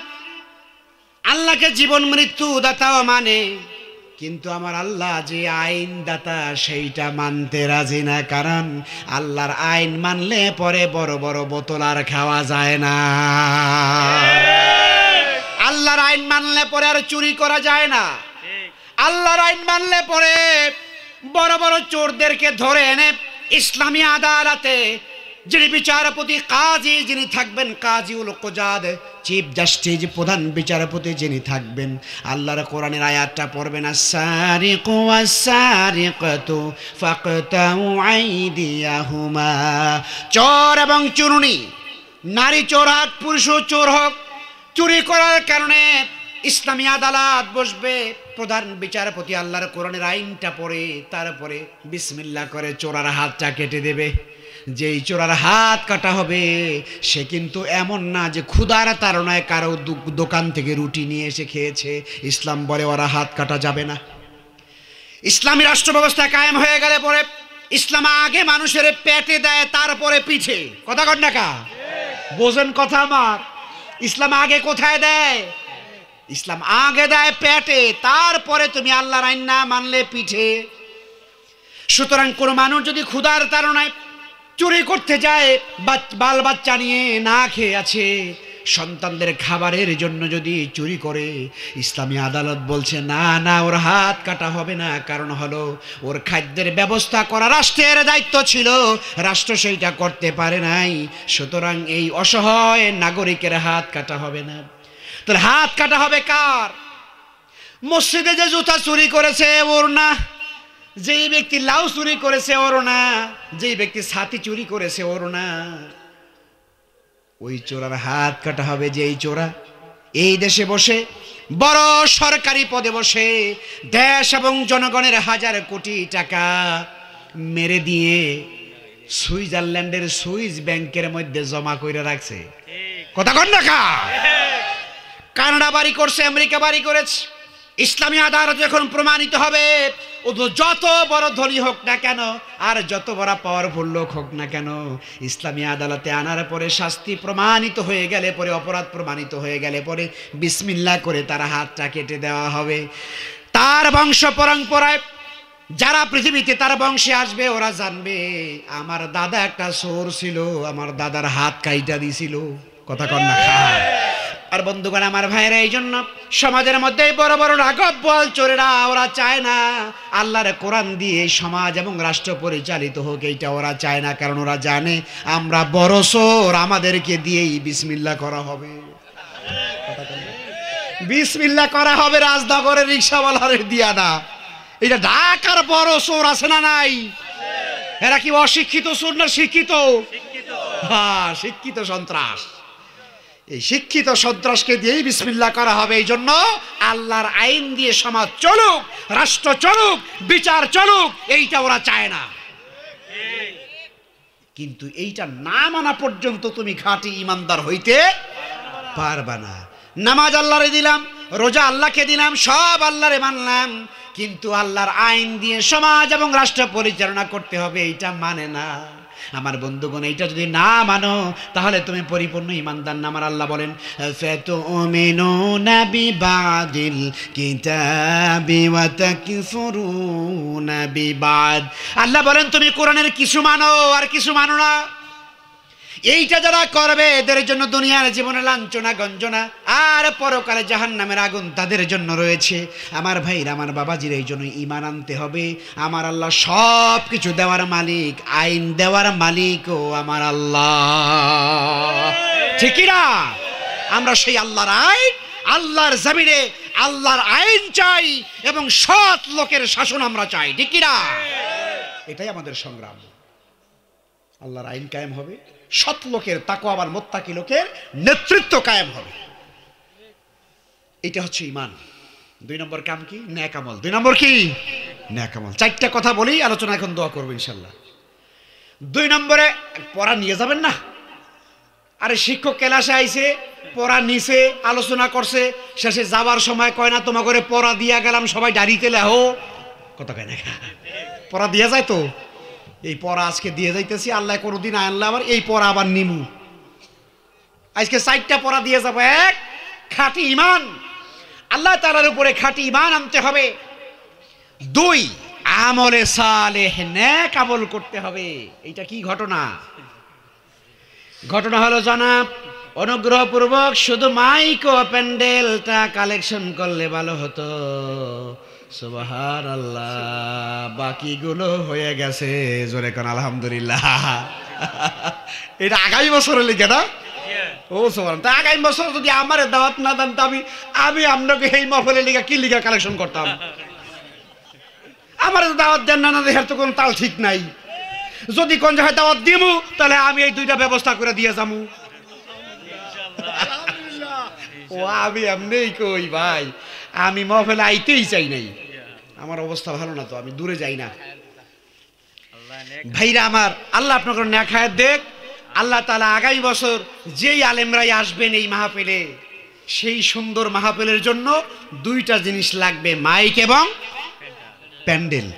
আল্লাহকে জীবন মৃত্যু দাতাও মানে কিন্তু আমার আল্লাহ যে আইন দাতা সেইটা মানতে রাজি না কারণ আল্লাহর আইন মানলে পরে বড় বড় বোতল আর খাওয়া যায় না আল্লাহর আইন মানলে পরে আর চুরি করা যায় না আল্লাহর আইন মানলে পরে বড় বড় চোরদেরকে ধরে এনে ইসলামী আদালতে যিনি বিচারপতি কাজী যিনি থাকবেন কাজীউল কোজাদ চিফ জাস্টিস প্রধান বিচারপতি যিনি থাকবেন আল্লাহর কোরআনের আয়াতটা পড়বেন আসারিকু আসারিকাতু ফাকতাউ আইদিয়াহুমা চোর এবং চুরুনি নারী চোর হক পুরুষও চোর হোক চুরি করার কারণে ইসলামী আদালত বসবে প্রধান বিচারপতি আল্লাহর কোরআনের আইনটা পড়ে তারপরে বিসমিল্লা করে চোরার হাতটা কেটে দেবে যেই চোরার হাত কাটা হবে সে কিন্তু এমন না যে ক্ষুদার তারণায় কারো দোকান থেকে রুটি নিয়ে এসে খেয়েছে ইসলাম বলে ওরা হাত কাটা যাবে না ইসলামী রাষ্ট্র ব্যবস্থা কায়েম হয়ে গেলে পরে ইসলাম আগে মানুষের পেটে দেয় তারপরে পিঠে কথা কন্যা বোঝেন কথা আমার ইসলাম আগে কোথায় দেয় ইসলাম আগে দেয় পেটে তারপরে তুমি আল্লাহর আইন না মানলে পিঠে সুতরাং কোনো মানুষ যদি ক্ষুধার তারণায় চুরি করতে যায় বাল বাচ্চা নিয়ে না খেয়ে আছে সন্তানদের খাবারের জন্য যদি চুরি করে ইসলামী আদালত বলছে না না ওর হাত কাটা হবে না কারণ হলো ওর খাদ্যের ব্যবস্থা করা রাষ্ট্রের দায়িত্ব ছিল রাষ্ট্র সেইটা করতে পারে নাই সুতরাং এই অসহায় নাগরিকের হাত কাটা হবে না তার হাত কাটা হবে কার মসজিদে যে জুতা চুরি করেছে ওর না যেই ব্যক্তি লাউ চুরি করেছে ওর না যেই ব্যক্তি ছাতি চুরি করেছে ওর না ওই চোরার হাত কাটা হবে যে এই চোরা এই দেশে বসে বড় সরকারি পদে বসে দেশ এবং জনগণের হাজার কোটি টাকা মেরে দিয়ে সুইজারল্যান্ডের সুইস ব্যাংকের মধ্যে জমা করে রাখছে কথা কন্যা কানাডা বাড়ি করছে আমেরিকা বাড়ি করেছে ইসলামী আদালত যখন প্রমাণিত হবে ও যত বড় ধনী হোক না কেন আর যত বড় পাওয়ারফুল লোক হোক না কেন ইসলামী আদালতে আনার পরে শাস্তি প্রমাণিত হয়ে গেলে পরে অপরাধ প্রমাণিত হয়ে গেলে পরে বিসমিল্লা করে তার হাতটা কেটে দেওয়া হবে তার বংশ পরম্পরায় যারা পৃথিবীতে তার বংশে আসবে ওরা জানবে আমার দাদা একটা সোর ছিল আমার দাদার হাত কাইটা দিছিল কথা কন্যা খায় আর বন্ধুগণ আমার ভাইয়েরা এই জন্য সমাজের মধ্যে বড় বড় রাগব বল চোরেরা ওরা চায় না আল্লাহর কোরআন দিয়ে সমাজ এবং রাষ্ট্র পরিচালিত হোক এইটা ওরা চায় না কারণ ওরা জানে আমরা বড় সোর আমাদেরকে দিয়েই বিসমিল্লা করা হবে বিসমিল্লা করা হবে রাজনগরের রিক্সাওয়ালার দিয়া না এটা ঢাকার বড় সোর আছে না নাই এরা কি অশিক্ষিত সুর না শিক্ষিত হ্যাঁ শিক্ষিত সন্ত্রাস এই শিক্ষিত সন্ত্রাসকে দিয়েই বিসমিল্লা করা হবে এই জন্য আল্লাহর আইন দিয়ে সমাজ চলুক রাষ্ট্র চলুক বিচার চলুক এইটা ওরা চায় না কিন্তু এইটা না মানা পর্যন্ত তুমি ঘাটি ইমানদার হইতে পারবা না নামাজ আল্লাহরে দিলাম রোজা আল্লাহকে দিলাম সব আল্লাহরে মানলাম কিন্তু আল্লাহর আইন দিয়ে সমাজ এবং রাষ্ট্র পরিচালনা করতে হবে এইটা মানে না আমার বন্ধুগণ এইটা যদি না মানো তাহলে তুমি পরিপূর্ণ ইমানদার না আমার আল্লাহ বলেন আল্লাহ বলেন তুমি কোরআনের কিছু মানো আর কিছু মানো না এইটা যারা করবে এদের জন্য দুনিয়ার জীবনে লাঞ্ছনা গঞ্জনা আর পরকালে জাহান নামের আগুন তাদের জন্য রয়েছে আমার ভাইরা আমার বাবাজির এই জন্য ইমান আনতে হবে আমার আল্লাহ সব কিছু দেওয়ার মালিক আইন দেওয়ার মালিক ও আমার আল্লাহ ঠিকই না আমরা সেই আল্লাহর আইন আল্লাহর জমিনে আল্লাহর আইন চাই এবং সৎ লোকের শাসন আমরা চাই ঠিকই না এটাই আমাদের সংগ্রাম আল্লাহর আইন কায়েম হবে সৎ লোকের তাকো আবার মোত্তাকি লোকের নেতৃত্ব কায়েম হবে এটা হচ্ছে ইমান দুই নম্বর কাম কি ন্যাকামল দুই নম্বর কি ন্যাকামল চারটা কথা বলি আলোচনা এখন দোয়া করবো ইনশাল্লাহ দুই নম্বরে পড়া নিয়ে যাবেন না আরে শিক্ষক ক্লাসে আইছে পড়া নিছে আলোচনা করছে শেষে যাবার সময় কয় না তোমাকে পড়া দিয়া গেলাম সবাই ডাড়িতে লেহ কথা কয় না পড়া দিয়া যায় তো এই পড়া আজকে দিয়ে যাইতেছি আল্লাহ কোনোদিন আনলে আবার এই পড়া আবার নিমু আজকে সাইটটা পড়া দিয়ে যাবো এক খাঁটি ইমান আল্লাহ তালার উপরে খাঁটি ইমান আনতে হবে দুই আমলে সালে ন্যাক আমল করতে হবে এইটা কি ঘটনা ঘটনা হলো জানা অনুগ্রহপূর্বক শুধু মাইক ও প্যান্ডেলটা কালেকশন করলে ভালো হতো সুবাহার আল্লাহ বাকিগুলো হয়ে গেছে জোরে কন আলহামদুলিল্লাহ এটা আগামী বছরের লিখে না ও সোমান তা আগামী বছর যদি আমার দাওয়াত না দেন আমি আমি আপনাকে এই মফলে লিখা কি লিখা কালেকশন করতাম আমার দাওয়াত দেন না না দেখার তো কোনো তাল ঠিক নাই যদি কোন জায়গায় দাওয়াত দিমু তাহলে আমি এই দুইটা ব্যবস্থা করে দিয়ে যামু ও আমি এমনি কই ভাই আমি মহফেলে আইতেই চাই নাই আমার অবস্থা ভালো না তো আমি দূরে যাই না ভাইরা আমার আল্লাহ আপনাকে নেখায়াত দেখ আল্লাহ তালা আগামী বছর যেই আলেমরাই আসবেন এই মাহফিলে সেই সুন্দর মাহফিলের জন্য দুইটা জিনিস লাগবে মাইক এবং প্যান্ডেল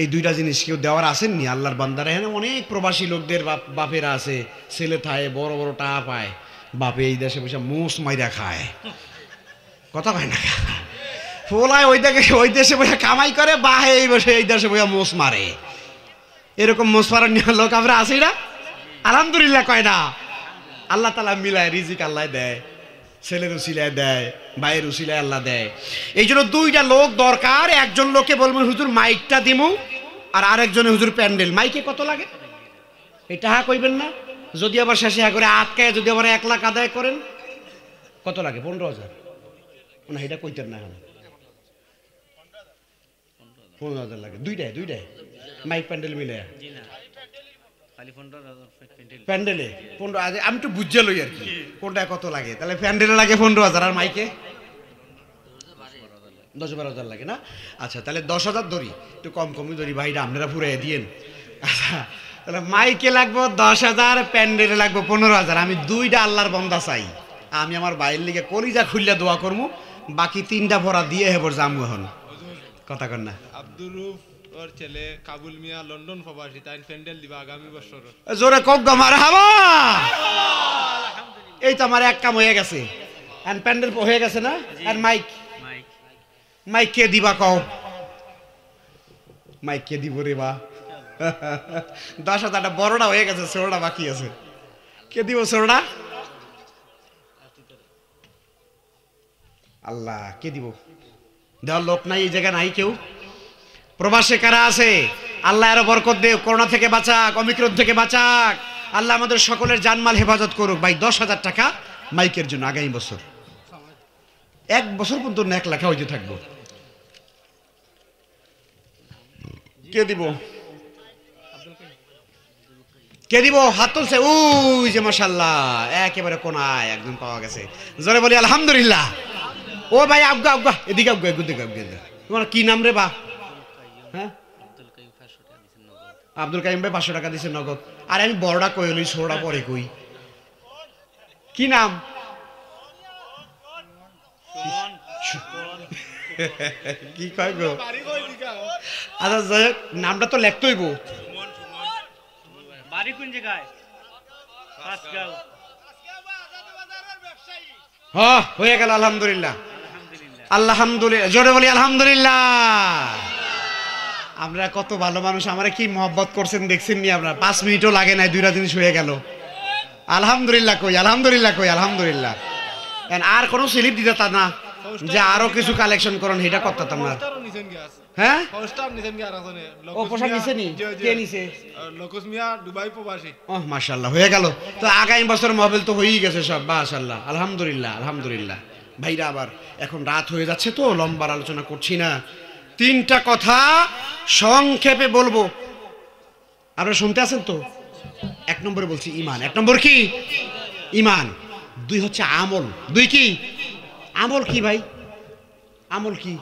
এই দুইটা জিনিস কেউ দেওয়ার আসেননি আল্লাহর বান্দারা এখানে অনেক প্রবাসী লোকদের বাপেরা আছে ছেলে থায় বড় বড় টা পায় বাপে এই দেশে বসে মোষ মাইরা খায় কথা পায় না ফোলায় ওই দেখে ওই দেশে বইয়া কামাই করে বাহে এই বসে এই দেশে বইয়া মোষ মারে এরকম মোষ মারার লোক আমরা আসি না আলহামদুলিল্লাহ কয় না আল্লাহ তালা মিলায় রিজিক আল্লাহ দেয় ছেলের উশিলায় দেয় ভাইয়ের উশিলায় আল্লাহ দেয় এই জন্য দুইটা লোক দরকার একজন লোকে বলবেন হুজুর মাইকটা দিমু আর আরেকজনে হুজুর প্যান্ডেল মাইকে কত লাগে এটা হা কইবেন না যদি আবার শেষে হা হ্যাঁ করে আটকায় যদি আবার এক লাখ আদায় করেন কত লাগে পনেরো হাজার না এটা কইতেন না পনেরো হাজার লাগে দুইটাই দুইটাই মাইক প্যান্ডেল মিলে প্যান্ডেলে পনেরো হাজার আমি তো বুঝে লই আর কি কোনটা কত লাগে তাহলে প্যান্ডেলে লাগে পনেরো হাজার আর মাইকে দশ বারো হাজার লাগে না আচ্ছা তাহলে দশ হাজার ধরি একটু কম কমই ধরি ভাইরা আপনারা ফুরাই দিয়েন আচ্ছা, তাহলে মাইকে লাগবো দশ হাজার প্যান্ডেলে লাগবো পনেরো হাজার আমি দুইটা আল্লাহর বন্দা চাই আমি আমার বাইরের লিগে কলিজা খুললে দোয়া করবো বাকি তিনটা ভরা দিয়ে হেবর জামু এখন কথা কন না আব্দুর রুফ ওর ছেলে কাবুল মিয়া লন্ডন প্রবাসী তাই প্যান্ডেল দিবা আগামী বছর জোরে কক গমার হাওয়া এই তো আমার এক কাম হয়ে গেছে আর প্যান্ডেল হয়ে গেছে না আর মাইক মাইক কে দিবা কও মাইক কে দিব রে বা দশ হাজারটা বড়টা হয়ে গেছে ষোলোটা বাকি আছে কে দিব ষোলোটা আল্লাহ কে দিব দেওয়ার লোক নাই এই জায়গায় নাই কেউ প্রবাসে কারা আছে আল্লাহ আরো বরকত দেব করোনা থেকে বাঁচাক অমিক্রোধ থেকে বাঁচাক আল্লাহ আমাদের সকলের জানমাল হেফাজত করুক ভাই দশ হাজার টাকা মাইকের জন্য আগামী বছর এক বছর পর্যন্ত এক লেখা হইতে থাকবো কে দিব কে দিব হাত তুলছে উই যে মশাল্লাহ একেবারে কোনায় একদম পাওয়া গেছে জোরে বলি আলহামদুলিল্লাহ ও ভাই আবগা আবগা এদিকে আবগা এদিকে আবগা তোমার কি নাম রে বা হ্যাঁ আব্দুল কাইম ভাই পাঁচশো টাকা দিছে নগদ আর আমি বড়টা কই হলি ছোড়া পরে কই কি নাম কি কয় গো আচ্ছা যাই হোক নামটা তো লেখতেই বউ হ্যাঁ হয়ে গেল আলহামদুলিল্লাহ আল্লাহামদুলিল্লাহ জোরে বলি আলহামদুলিল্লাহ আমরা কত ভালো মানুষ আমরা কি মহব্বত করছেন দেখছেন নি আপনার পাঁচ মিনিটও লাগে নাই দুইটা জিনিস হয়ে গেল আলহামদুলিল্লাহ কই আলহামদুলিল্লাহ কই আলহামদুলিল্লাহ আর কোনো স্লিপ দিতে তা না যে আরো কিছু কালেকশন করেন এটা করতাম না হ্যাঁ হয়ে গেল তো আগামী বছর মহবিল তো হয়েই গেছে সব মাশাআল্লাহ আলহামদুলিল্লাহ আলহামদুলিল্লাহ ভাইরা আবার এখন রাত হয়ে যাচ্ছে তো লম্বার আলোচনা করছি না তিনটা কথা সংক্ষেপে বলবো আপনারা শুনতে আছেন তো এক নম্বরে বলছি ইমান এক নম্বর কি ইমান দুই হচ্ছে আমল দুই কি আমল কি ভাই আমল কি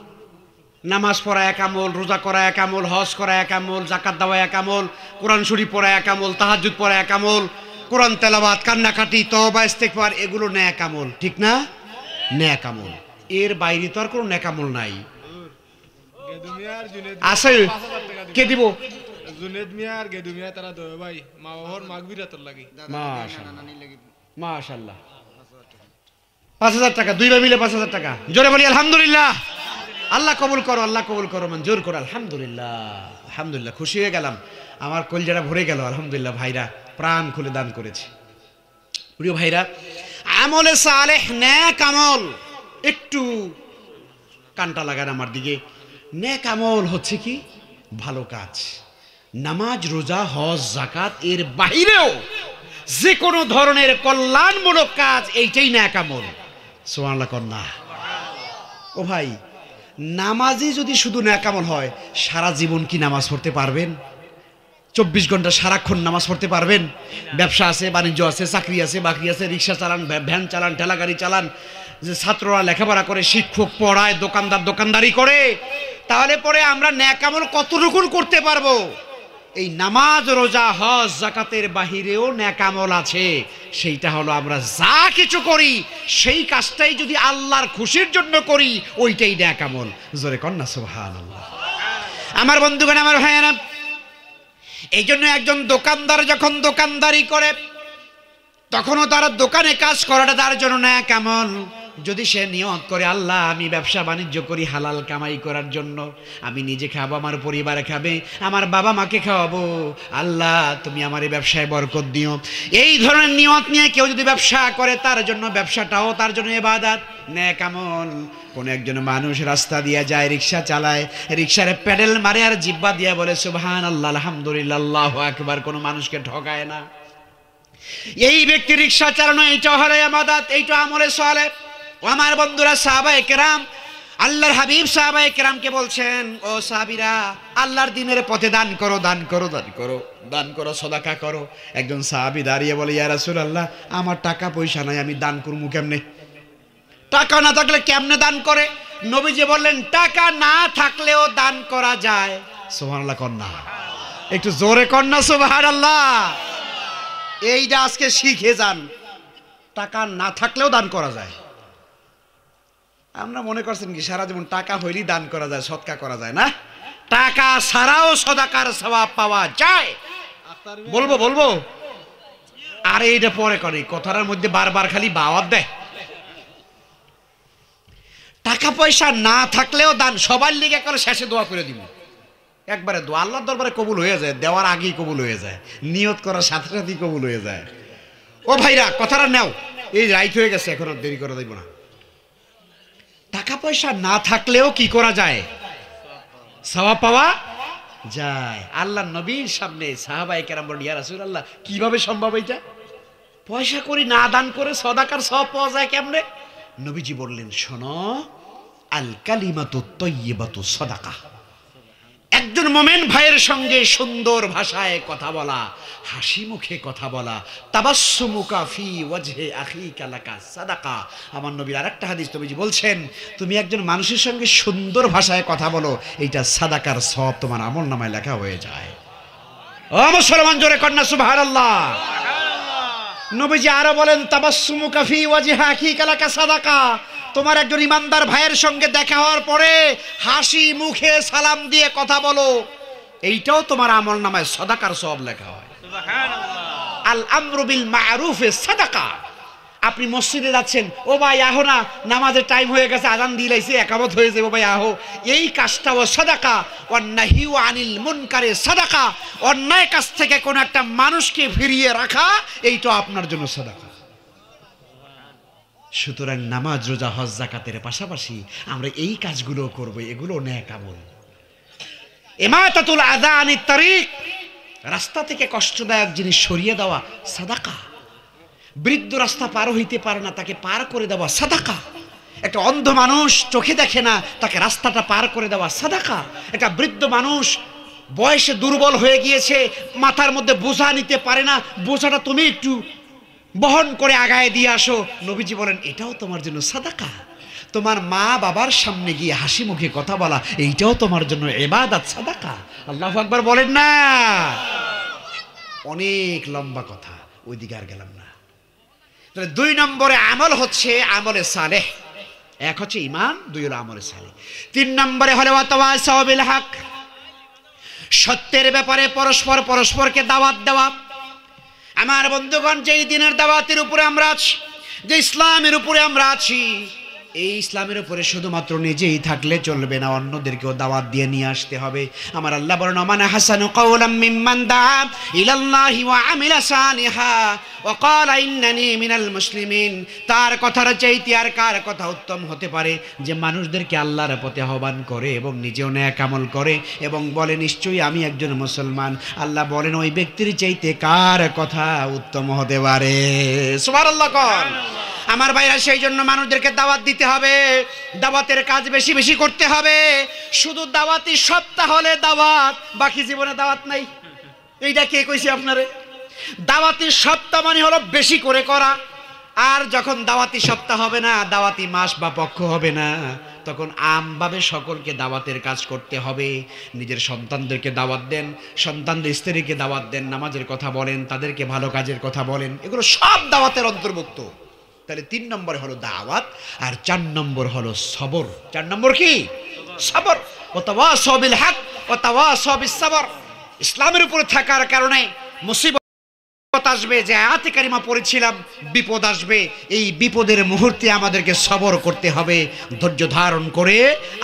নামাজ পড়া এক আমল রোজা করা এক আমল হজ করা এক আমল জাকাত দেওয়া এক আমল কোরআন শরীফ পড়া এক আমল তাহাজুদ পড়া এক আমল কোরআন তেলাবাদ কান্নাকাটি তবা ইস্তেকবার এগুলো নেয় এক আমল ঠিক না ন্যাক আমল এর বাইরে তো আর কোনো ন্যাক আমল নাই আছে আচ্ছা, কে দিব জুনেদ মিয়া আর গেদু মিয়া তারা দয় ভাই মা বাবার মাগবিরাতর লাগি মাশাআল্লাহ পাঁচ হাজার টাকা দুই ভাই মিলে পাঁচ হাজার টাকা জোরে বলি আলহামদুলিল্লাহ আল্লাহ কবুল করো আল্লাহ কবুল করো জোর করো আলহামদুলিল্লাহ আলহামদুলিল্লাহ খুশি হয়ে গেলাম আমার কলজারা ভরে গেল আলহামদুলিল্লাহ ভাইরা প্রাণ খুলে দান করেছে প্রিয় ভাইরা আমলে সালেহ ন্যাক আমল একটু কানটা লাগান আমার দিকে ন্যাক আমল হচ্ছে কি ভালো কাজ নামাজ রোজা হজ জাকাত এর বাহিরেও যে কোনো ধরনের কল্যাণমূলক কাজ এইটাই ন্যাক আমল সোমাল্লা কন্যা ও ভাই নামাজই যদি শুধু ন্যাকামল হয় সারা জীবন কি নামাজ পড়তে পারবেন চব্বিশ ঘন্টা সারাক্ষণ নামাজ পড়তে পারবেন ব্যবসা আছে বাণিজ্য আছে চাকরি আছে বাকরি আছে রিক্সা চালান ভ্যান চালান ঠেলা গাড়ি চালান যে ছাত্ররা লেখাপড়া করে শিক্ষক পড়ায় দোকানদার দোকানদারি করে তাহলে পরে আমরা ন্যাকামল কতটুকুন করতে পারবো এই নামাজ রোজা হজ জাকাতের বাহিরেও ন্যাকামল আছে সেইটা হলো আমরা যা কিছু করি সেই কাজটাই যদি আল্লাহর খুশির জন্য করি ওইটাই ন্যাকামল জোরে কন্যা সুবহান আমার বন্ধুগণ আমার ভাইয়েরা এই জন্য একজন দোকানদার যখন দোকানদারি করে তখনও তারা দোকানে কাজ করাটা তার জন্য না কেমন যদি সে নিয়ত করে আল্লাহ আমি ব্যবসা বাণিজ্য করি হালাল কামাই করার জন্য আমি নিজে খাবো আমার পরিবার খাবে আমার বাবা মাকে খাওয়াবো আল্লাহ তুমি আমার এই ব্যবসায় বরকত দিও এই ধরনের নিয়ত নিয়ে কেউ যদি ব্যবসা করে তার জন্য ব্যবসাটাও তার জন্য এবাদাত ন্যায় কামন কোনো একজন মানুষ রাস্তা দিয়ে যায় রিক্সা চালায় রিক্সার প্যাডেল মারে আর জিব্বা দিয়ে বলে সুবহান আল্লাহ আলহামদুলিল্লাহ একবার কোনো মানুষকে ঠকায় না এই ব্যক্তি রিক্সা চালানো এইটা হলে আমাদাত এইটা আমলে সলে ও আমার বন্ধুরা সাহাবা একরাম আল্লাহর হাবিব সাহাবা একরামকে বলছেন ও সাহাবিরা আল্লাহর দিনের পথে দান করো দান করো দান করো দান করো সদাকা করো একজন সাহাবি দাঁড়িয়ে বলে ইয়া আল্লাহ আমার টাকা পয়সা নাই আমি দান করবো কেমনে টাকা না থাকলে কেমনে দান করে নবীজি বললেন টাকা না থাকলেও দান করা যায় সোহানাল্লাহ কন্যা একটু জোরে কন্যা সোহার আল্লাহ এইটা আজকে শিখে যান টাকা না থাকলেও দান করা যায় আমরা মনে করছেন কি সারা জীবন টাকা হইলি দান করা যায় সৎকা করা যায় না টাকা ছাড়াও সদাকার স্বভাব পাওয়া যায় বলবো বলবো আরে এটা পরে করে কথার মধ্যে বারবার খালি বাওয়ার দেয় টাকা পয়সা না থাকলেও দান সবার লিগে করে শেষে দোয়া করে দিব একবারে দোয়া আল্লাহর দরবারে কবুল হয়ে যায় দেওয়ার আগেই কবুল হয়ে যায় নিয়ত করার সাথে সাথেই কবুল হয়ে যায় ও ভাইরা কথাটা নাও এই রাইট হয়ে গেছে এখনো দেরি করে দেব না টাকা পয়সা না থাকলেও কি করা যায় সবাব পাওয়া যায় আল্লাহ নবীর সামনে সাহাবাই কেরাম বলেন ইয়া রাসুল আল্লাহ কিভাবে সম্ভব এটা পয়সা করি না দান করে সদাকার সব পাওয়া যায় কেমনে নবীজি বললেন শোনো আল তৈবা তো সদাকা একজন মোমেন ভাইয়ের সঙ্গে সুন্দর ভাষায় কথা বলা হাসি মুখে কথা বলা তাবাসু ওয়াজহে আখি কালাকা সাদাকা আমার নবীর আরেকটা হাদিস তুমি বলছেন তুমি একজন মানুষের সঙ্গে সুন্দর ভাষায় কথা বলো এইটা সাদাকার সব তোমার আমল নামায় লেখা হয়ে যায় ও জোরে কন্যা সুভার আল্লাহ নবীজি আরো বলেন তাবাসুমুকাফি মুকাফি ওয়াজহে আখি কালাকা সাদাকা তোমার একজন ইমানদার ভাইয়ের সঙ্গে দেখা হওয়ার পরে হাসি মুখে সালাম দিয়ে কথা বলো এইটাও তোমার আমল নামায় সদাকার সব লেখা হয় আল আমরুবিল মারুফে সদাকা আপনি মসজিদে যাচ্ছেন ও ভাই আহো না নামাজের টাইম হয়ে গেছে আজান লাইছে একামত হয়ে যাবে ভাই আহো এই কাজটা ও সাদাকা অন্যাহি ও আনিল মুনকারে সাদাকা অন্যায় কাছ থেকে কোনো একটা মানুষকে ফিরিয়ে রাখা এইটা আপনার জন্য সাদাকা সুতরাং নামাজ রোজা হজ জাকাতের পাশাপাশি আমরা এই কাজগুলো করব এগুলো ন্যাক আমল এমাতাতুল আদা আনি রাস্তা থেকে কষ্টদায়ক জিনিস সরিয়ে দেওয়া সাদাকা বৃদ্ধ রাস্তা পার হইতে পারে না তাকে পার করে দেওয়া সাদাকা একটা অন্ধ মানুষ চোখে দেখে না তাকে রাস্তাটা পার করে দেওয়া সাদাকা একটা বৃদ্ধ মানুষ বয়সে দুর্বল হয়ে গিয়েছে মাথার মধ্যে বোঝা নিতে পারে না বোঝাটা তুমি একটু বহন করে আগায় দিয়ে আসো নবীজি বলেন এটাও তোমার জন্য সাদাকা তোমার মা বাবার সামনে গিয়ে হাসি মুখে কথা বলা এইটাও তোমার জন্য এবাদাত সাদাকা আল্লাহ আকবার বলেন না অনেক লম্বা কথা ওইদিকে আর গেলাম না তাহলে দুই নম্বরে আমল হচ্ছে আমলে সালেহ এক হচ্ছে ইমান দুই হলো আমলে সালেহ তিন নম্বরে হলে অতওয়া হক সত্যের ব্যাপারে পরস্পর পরস্পরকে দাওয়াত দেওয়া আমার বন্ধুগণ যেই দিনের দাওয়াতের উপরে আমরা আছি যে ইসলামের উপরে আমরা আছি এই ইসলামের উপরে শুধুমাত্র নিজেই থাকলে চলবে না অন্যদেরকেও দাওয়াত দিয়ে নিয়ে আসতে হবে আমার আল্লাহ বলেন অমান হাসান কওলাম মিম্মান দা ইলাল্লাহি ওয়া আমিলা সালিহা ওয়া ক্বালা ইন্নানি মিনাল মুসলিমিন তার কথার চাইতে আর কার কথা উত্তম হতে পারে যে মানুষদেরকে আল্লাহর পথে আহ্বান করে এবং নিজেও ন্যাক আমল করে এবং বলে নিশ্চয়ই আমি একজন মুসলমান আল্লাহ বলেন ওই ব্যক্তির চাইতে কার কথা উত্তম হতে পারে সুবহানাল্লাহ কর আমার ভাইরা সেই জন্য মানুষদেরকে দাওয়াত দিতে হবে দাওয়াতের কাজ বেশি বেশি করতে হবে শুধু দাওয়াতি সপ্তাহ হলে দাওয়াত বাকি জীবনে দাওয়াত নাই এইটা কে কইছে আপনারে দাওয়াতি সপ্তাহ মানে হলো বেশি করে করা আর যখন দাওয়াতি সপ্তাহ হবে না দাওয়াতি মাস বা পক্ষ হবে না তখন আমভাবে সকলকে দাওয়াতের কাজ করতে হবে নিজের সন্তানদেরকে দাওয়াত দেন সন্তানদের স্ত্রীকে দাওয়াত দেন নামাজের কথা বলেন তাদেরকে ভালো কাজের কথা বলেন এগুলো সব দাওয়াতের অন্তর্ভুক্ত তাহলে তিন নম্বর হলো দাওয়াত আর চার নম্বর হলো সবর চার নম্বর কি সবর ও তাওয়া সবিল হাক ও তাওয়া সবিল সবর ইসলামের উপরে থাকার কারণে মুসিবত আসবে যে আয়াতে কারিমা পড়েছিলাম বিপদ আসবে এই বিপদের মুহূর্তে আমাদেরকে সবর করতে হবে ধৈর্য ধারণ করে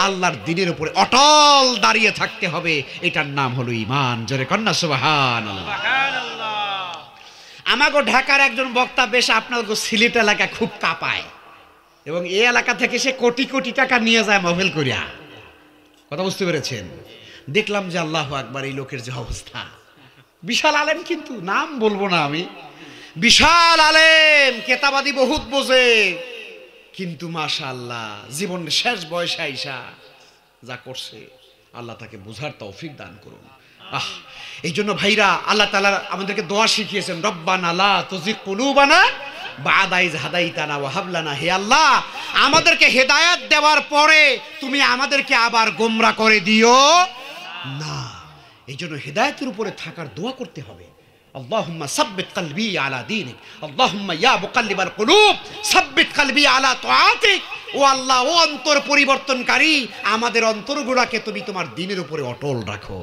আল্লাহর দিনের উপরে অটল দাঁড়িয়ে থাকতে হবে এটার নাম হলো ইমান জোরে কন্যা সুবাহান আল্লাহ আমাকে ঢাকার একজন বক্তা বেশ আপনার সিলেট এলাকা খুব কাঁপায় এবং এই এলাকা থেকে সে কোটি কোটি টাকা নিয়ে যায় মোবাইল করিয়া কথা বুঝতে পেরেছেন দেখলাম যে আল্লাহ আকবার এই লোকের যে অবস্থা বিশাল আলেম কিন্তু নাম বলবো না আমি বিশাল আলেম কেতাবাদি বহুত বোঝে কিন্তু মাশা আল্লাহ জীবনের শেষ বয়সে আইসা যা করছে আল্লাহ তাকে বোঝার তৌফিক দান করুন আহ এই জন্য ভাইরা আল্লাহ তালা আমাদেরকে দোয়া শিখিয়েছেন রব্বানা লা তজিক কুলুবানা বাদাইজ হাদাইতানা ও হাবলানা হে আল্লাহ আমাদেরকে হেদায়াত দেওয়ার পরে তুমি আমাদেরকে আবার গোমরা করে দিও না এই জন্য হেদায়তের উপরে থাকার দোয়া করতে হবে اللهم ثبت قلبي على دينك اللهم يا مقلب القلوب ثبت قلبي على طاعتك ও আল্লাহ ও অন্তর পরিবর্তনকারী আমাদের অন্তরগুলাকে তুমি তোমার দিনের উপরে অটল রাখো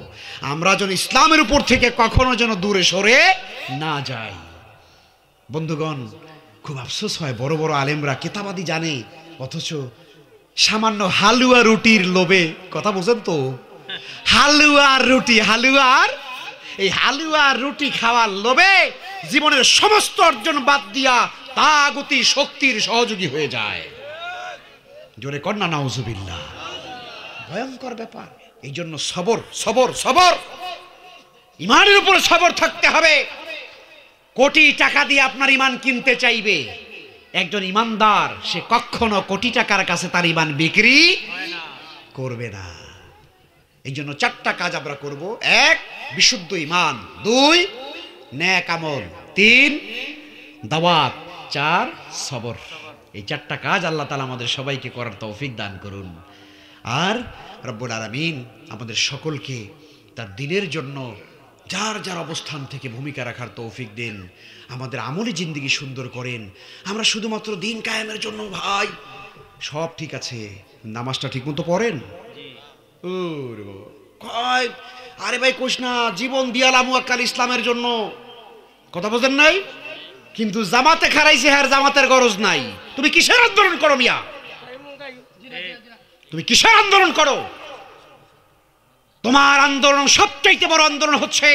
আমরা যেন ইসলামের উপর থেকে কখনো যেন দূরে সরে না যাই বন্ধুগণ খুব আফসোস হয় বড় বড় আলেমরা কেতাবাদি জানে অথচ সামান্য হালুয়া রুটির লোভে কথা বোঝেন তো হালুয়ার রুটি হালুয়ার এই হালুয়া রুটি খাওয়ার লোভে জীবনের সমস্ত অর্জন বাদ দিয়া তাগতি শক্তির সহযোগী হয়ে যায় জোরে কন্যা নাউজুবিল্লা ভয়ঙ্কর ব্যাপার এই জন্য সবর সবর সবর ইমানের উপরে সবর থাকতে হবে কোটি টাকা দিয়ে আপনার ইমান কিনতে চাইবে একজন ইমানদার সে কখনো কোটি টাকার কাছে তার ইমান বিক্রি করবে না এই জন্য চারটা কাজ আমরা করব এক বিশুদ্ধ ইমান দুই ন্যাক আমল তিন দাওয়াত চার সবর এই চারটা কাজ আল্লাহ তালা আমাদের সবাইকে করার তৌফিক দান করুন আর রব্বুল আরামিন আমাদের সকলকে তার দিনের জন্য যার যার অবস্থান থেকে ভূমিকা রাখার তৌফিক দেন আমাদের আমলে জিন্দিগি সুন্দর করেন আমরা শুধুমাত্র দিন কায়েমের জন্য ভাই সব ঠিক আছে নামাজটা ঠিকমতো পড়েন আরে ভাই কোষ না জীবন দিয়ালাম আকাল ইসলামের জন্য কথা বোঝেন নাই কিন্তু জামাতে খারাইছে হ্যাঁ জামাতের গরজ নাই তুমি কিসের আন্দোলন করো মিয়া তুমি কিসের আন্দোলন করো তোমার আন্দোলন সবচাইতে বড় আন্দোলন হচ্ছে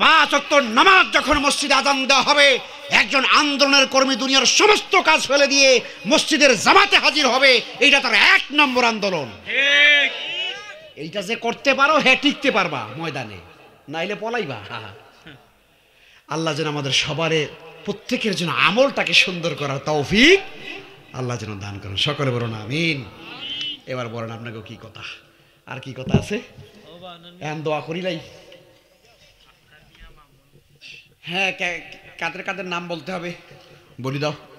পাঁচ অক্টর নামাজ যখন মসজিদে আদান দেওয়া হবে একজন আন্দোলনের কর্মী দুনিয়ার সমস্ত কাজ ফেলে দিয়ে মসজিদের জামাতে হাজির হবে এইটা তার এক নম্বর আন্দোলন ঠিক এইটা যে করতে পারো হ্যাঁ টিকতে পারবা ময়দানে নাইলে পলাইবা আল্লাহ যেন আমাদের সবার প্রত্যেকের জন্য আমলটাকে সুন্দর করার তৌফিক আল্লাহ যেন দান করেন সকলে বলুন আমিন এবার বলেন আপনাকে কি কথা আর কি কথা আছে এখন দোয়া করি নাই হ্যাঁ কাদের কাদের নাম বলতে হবে বলি দাও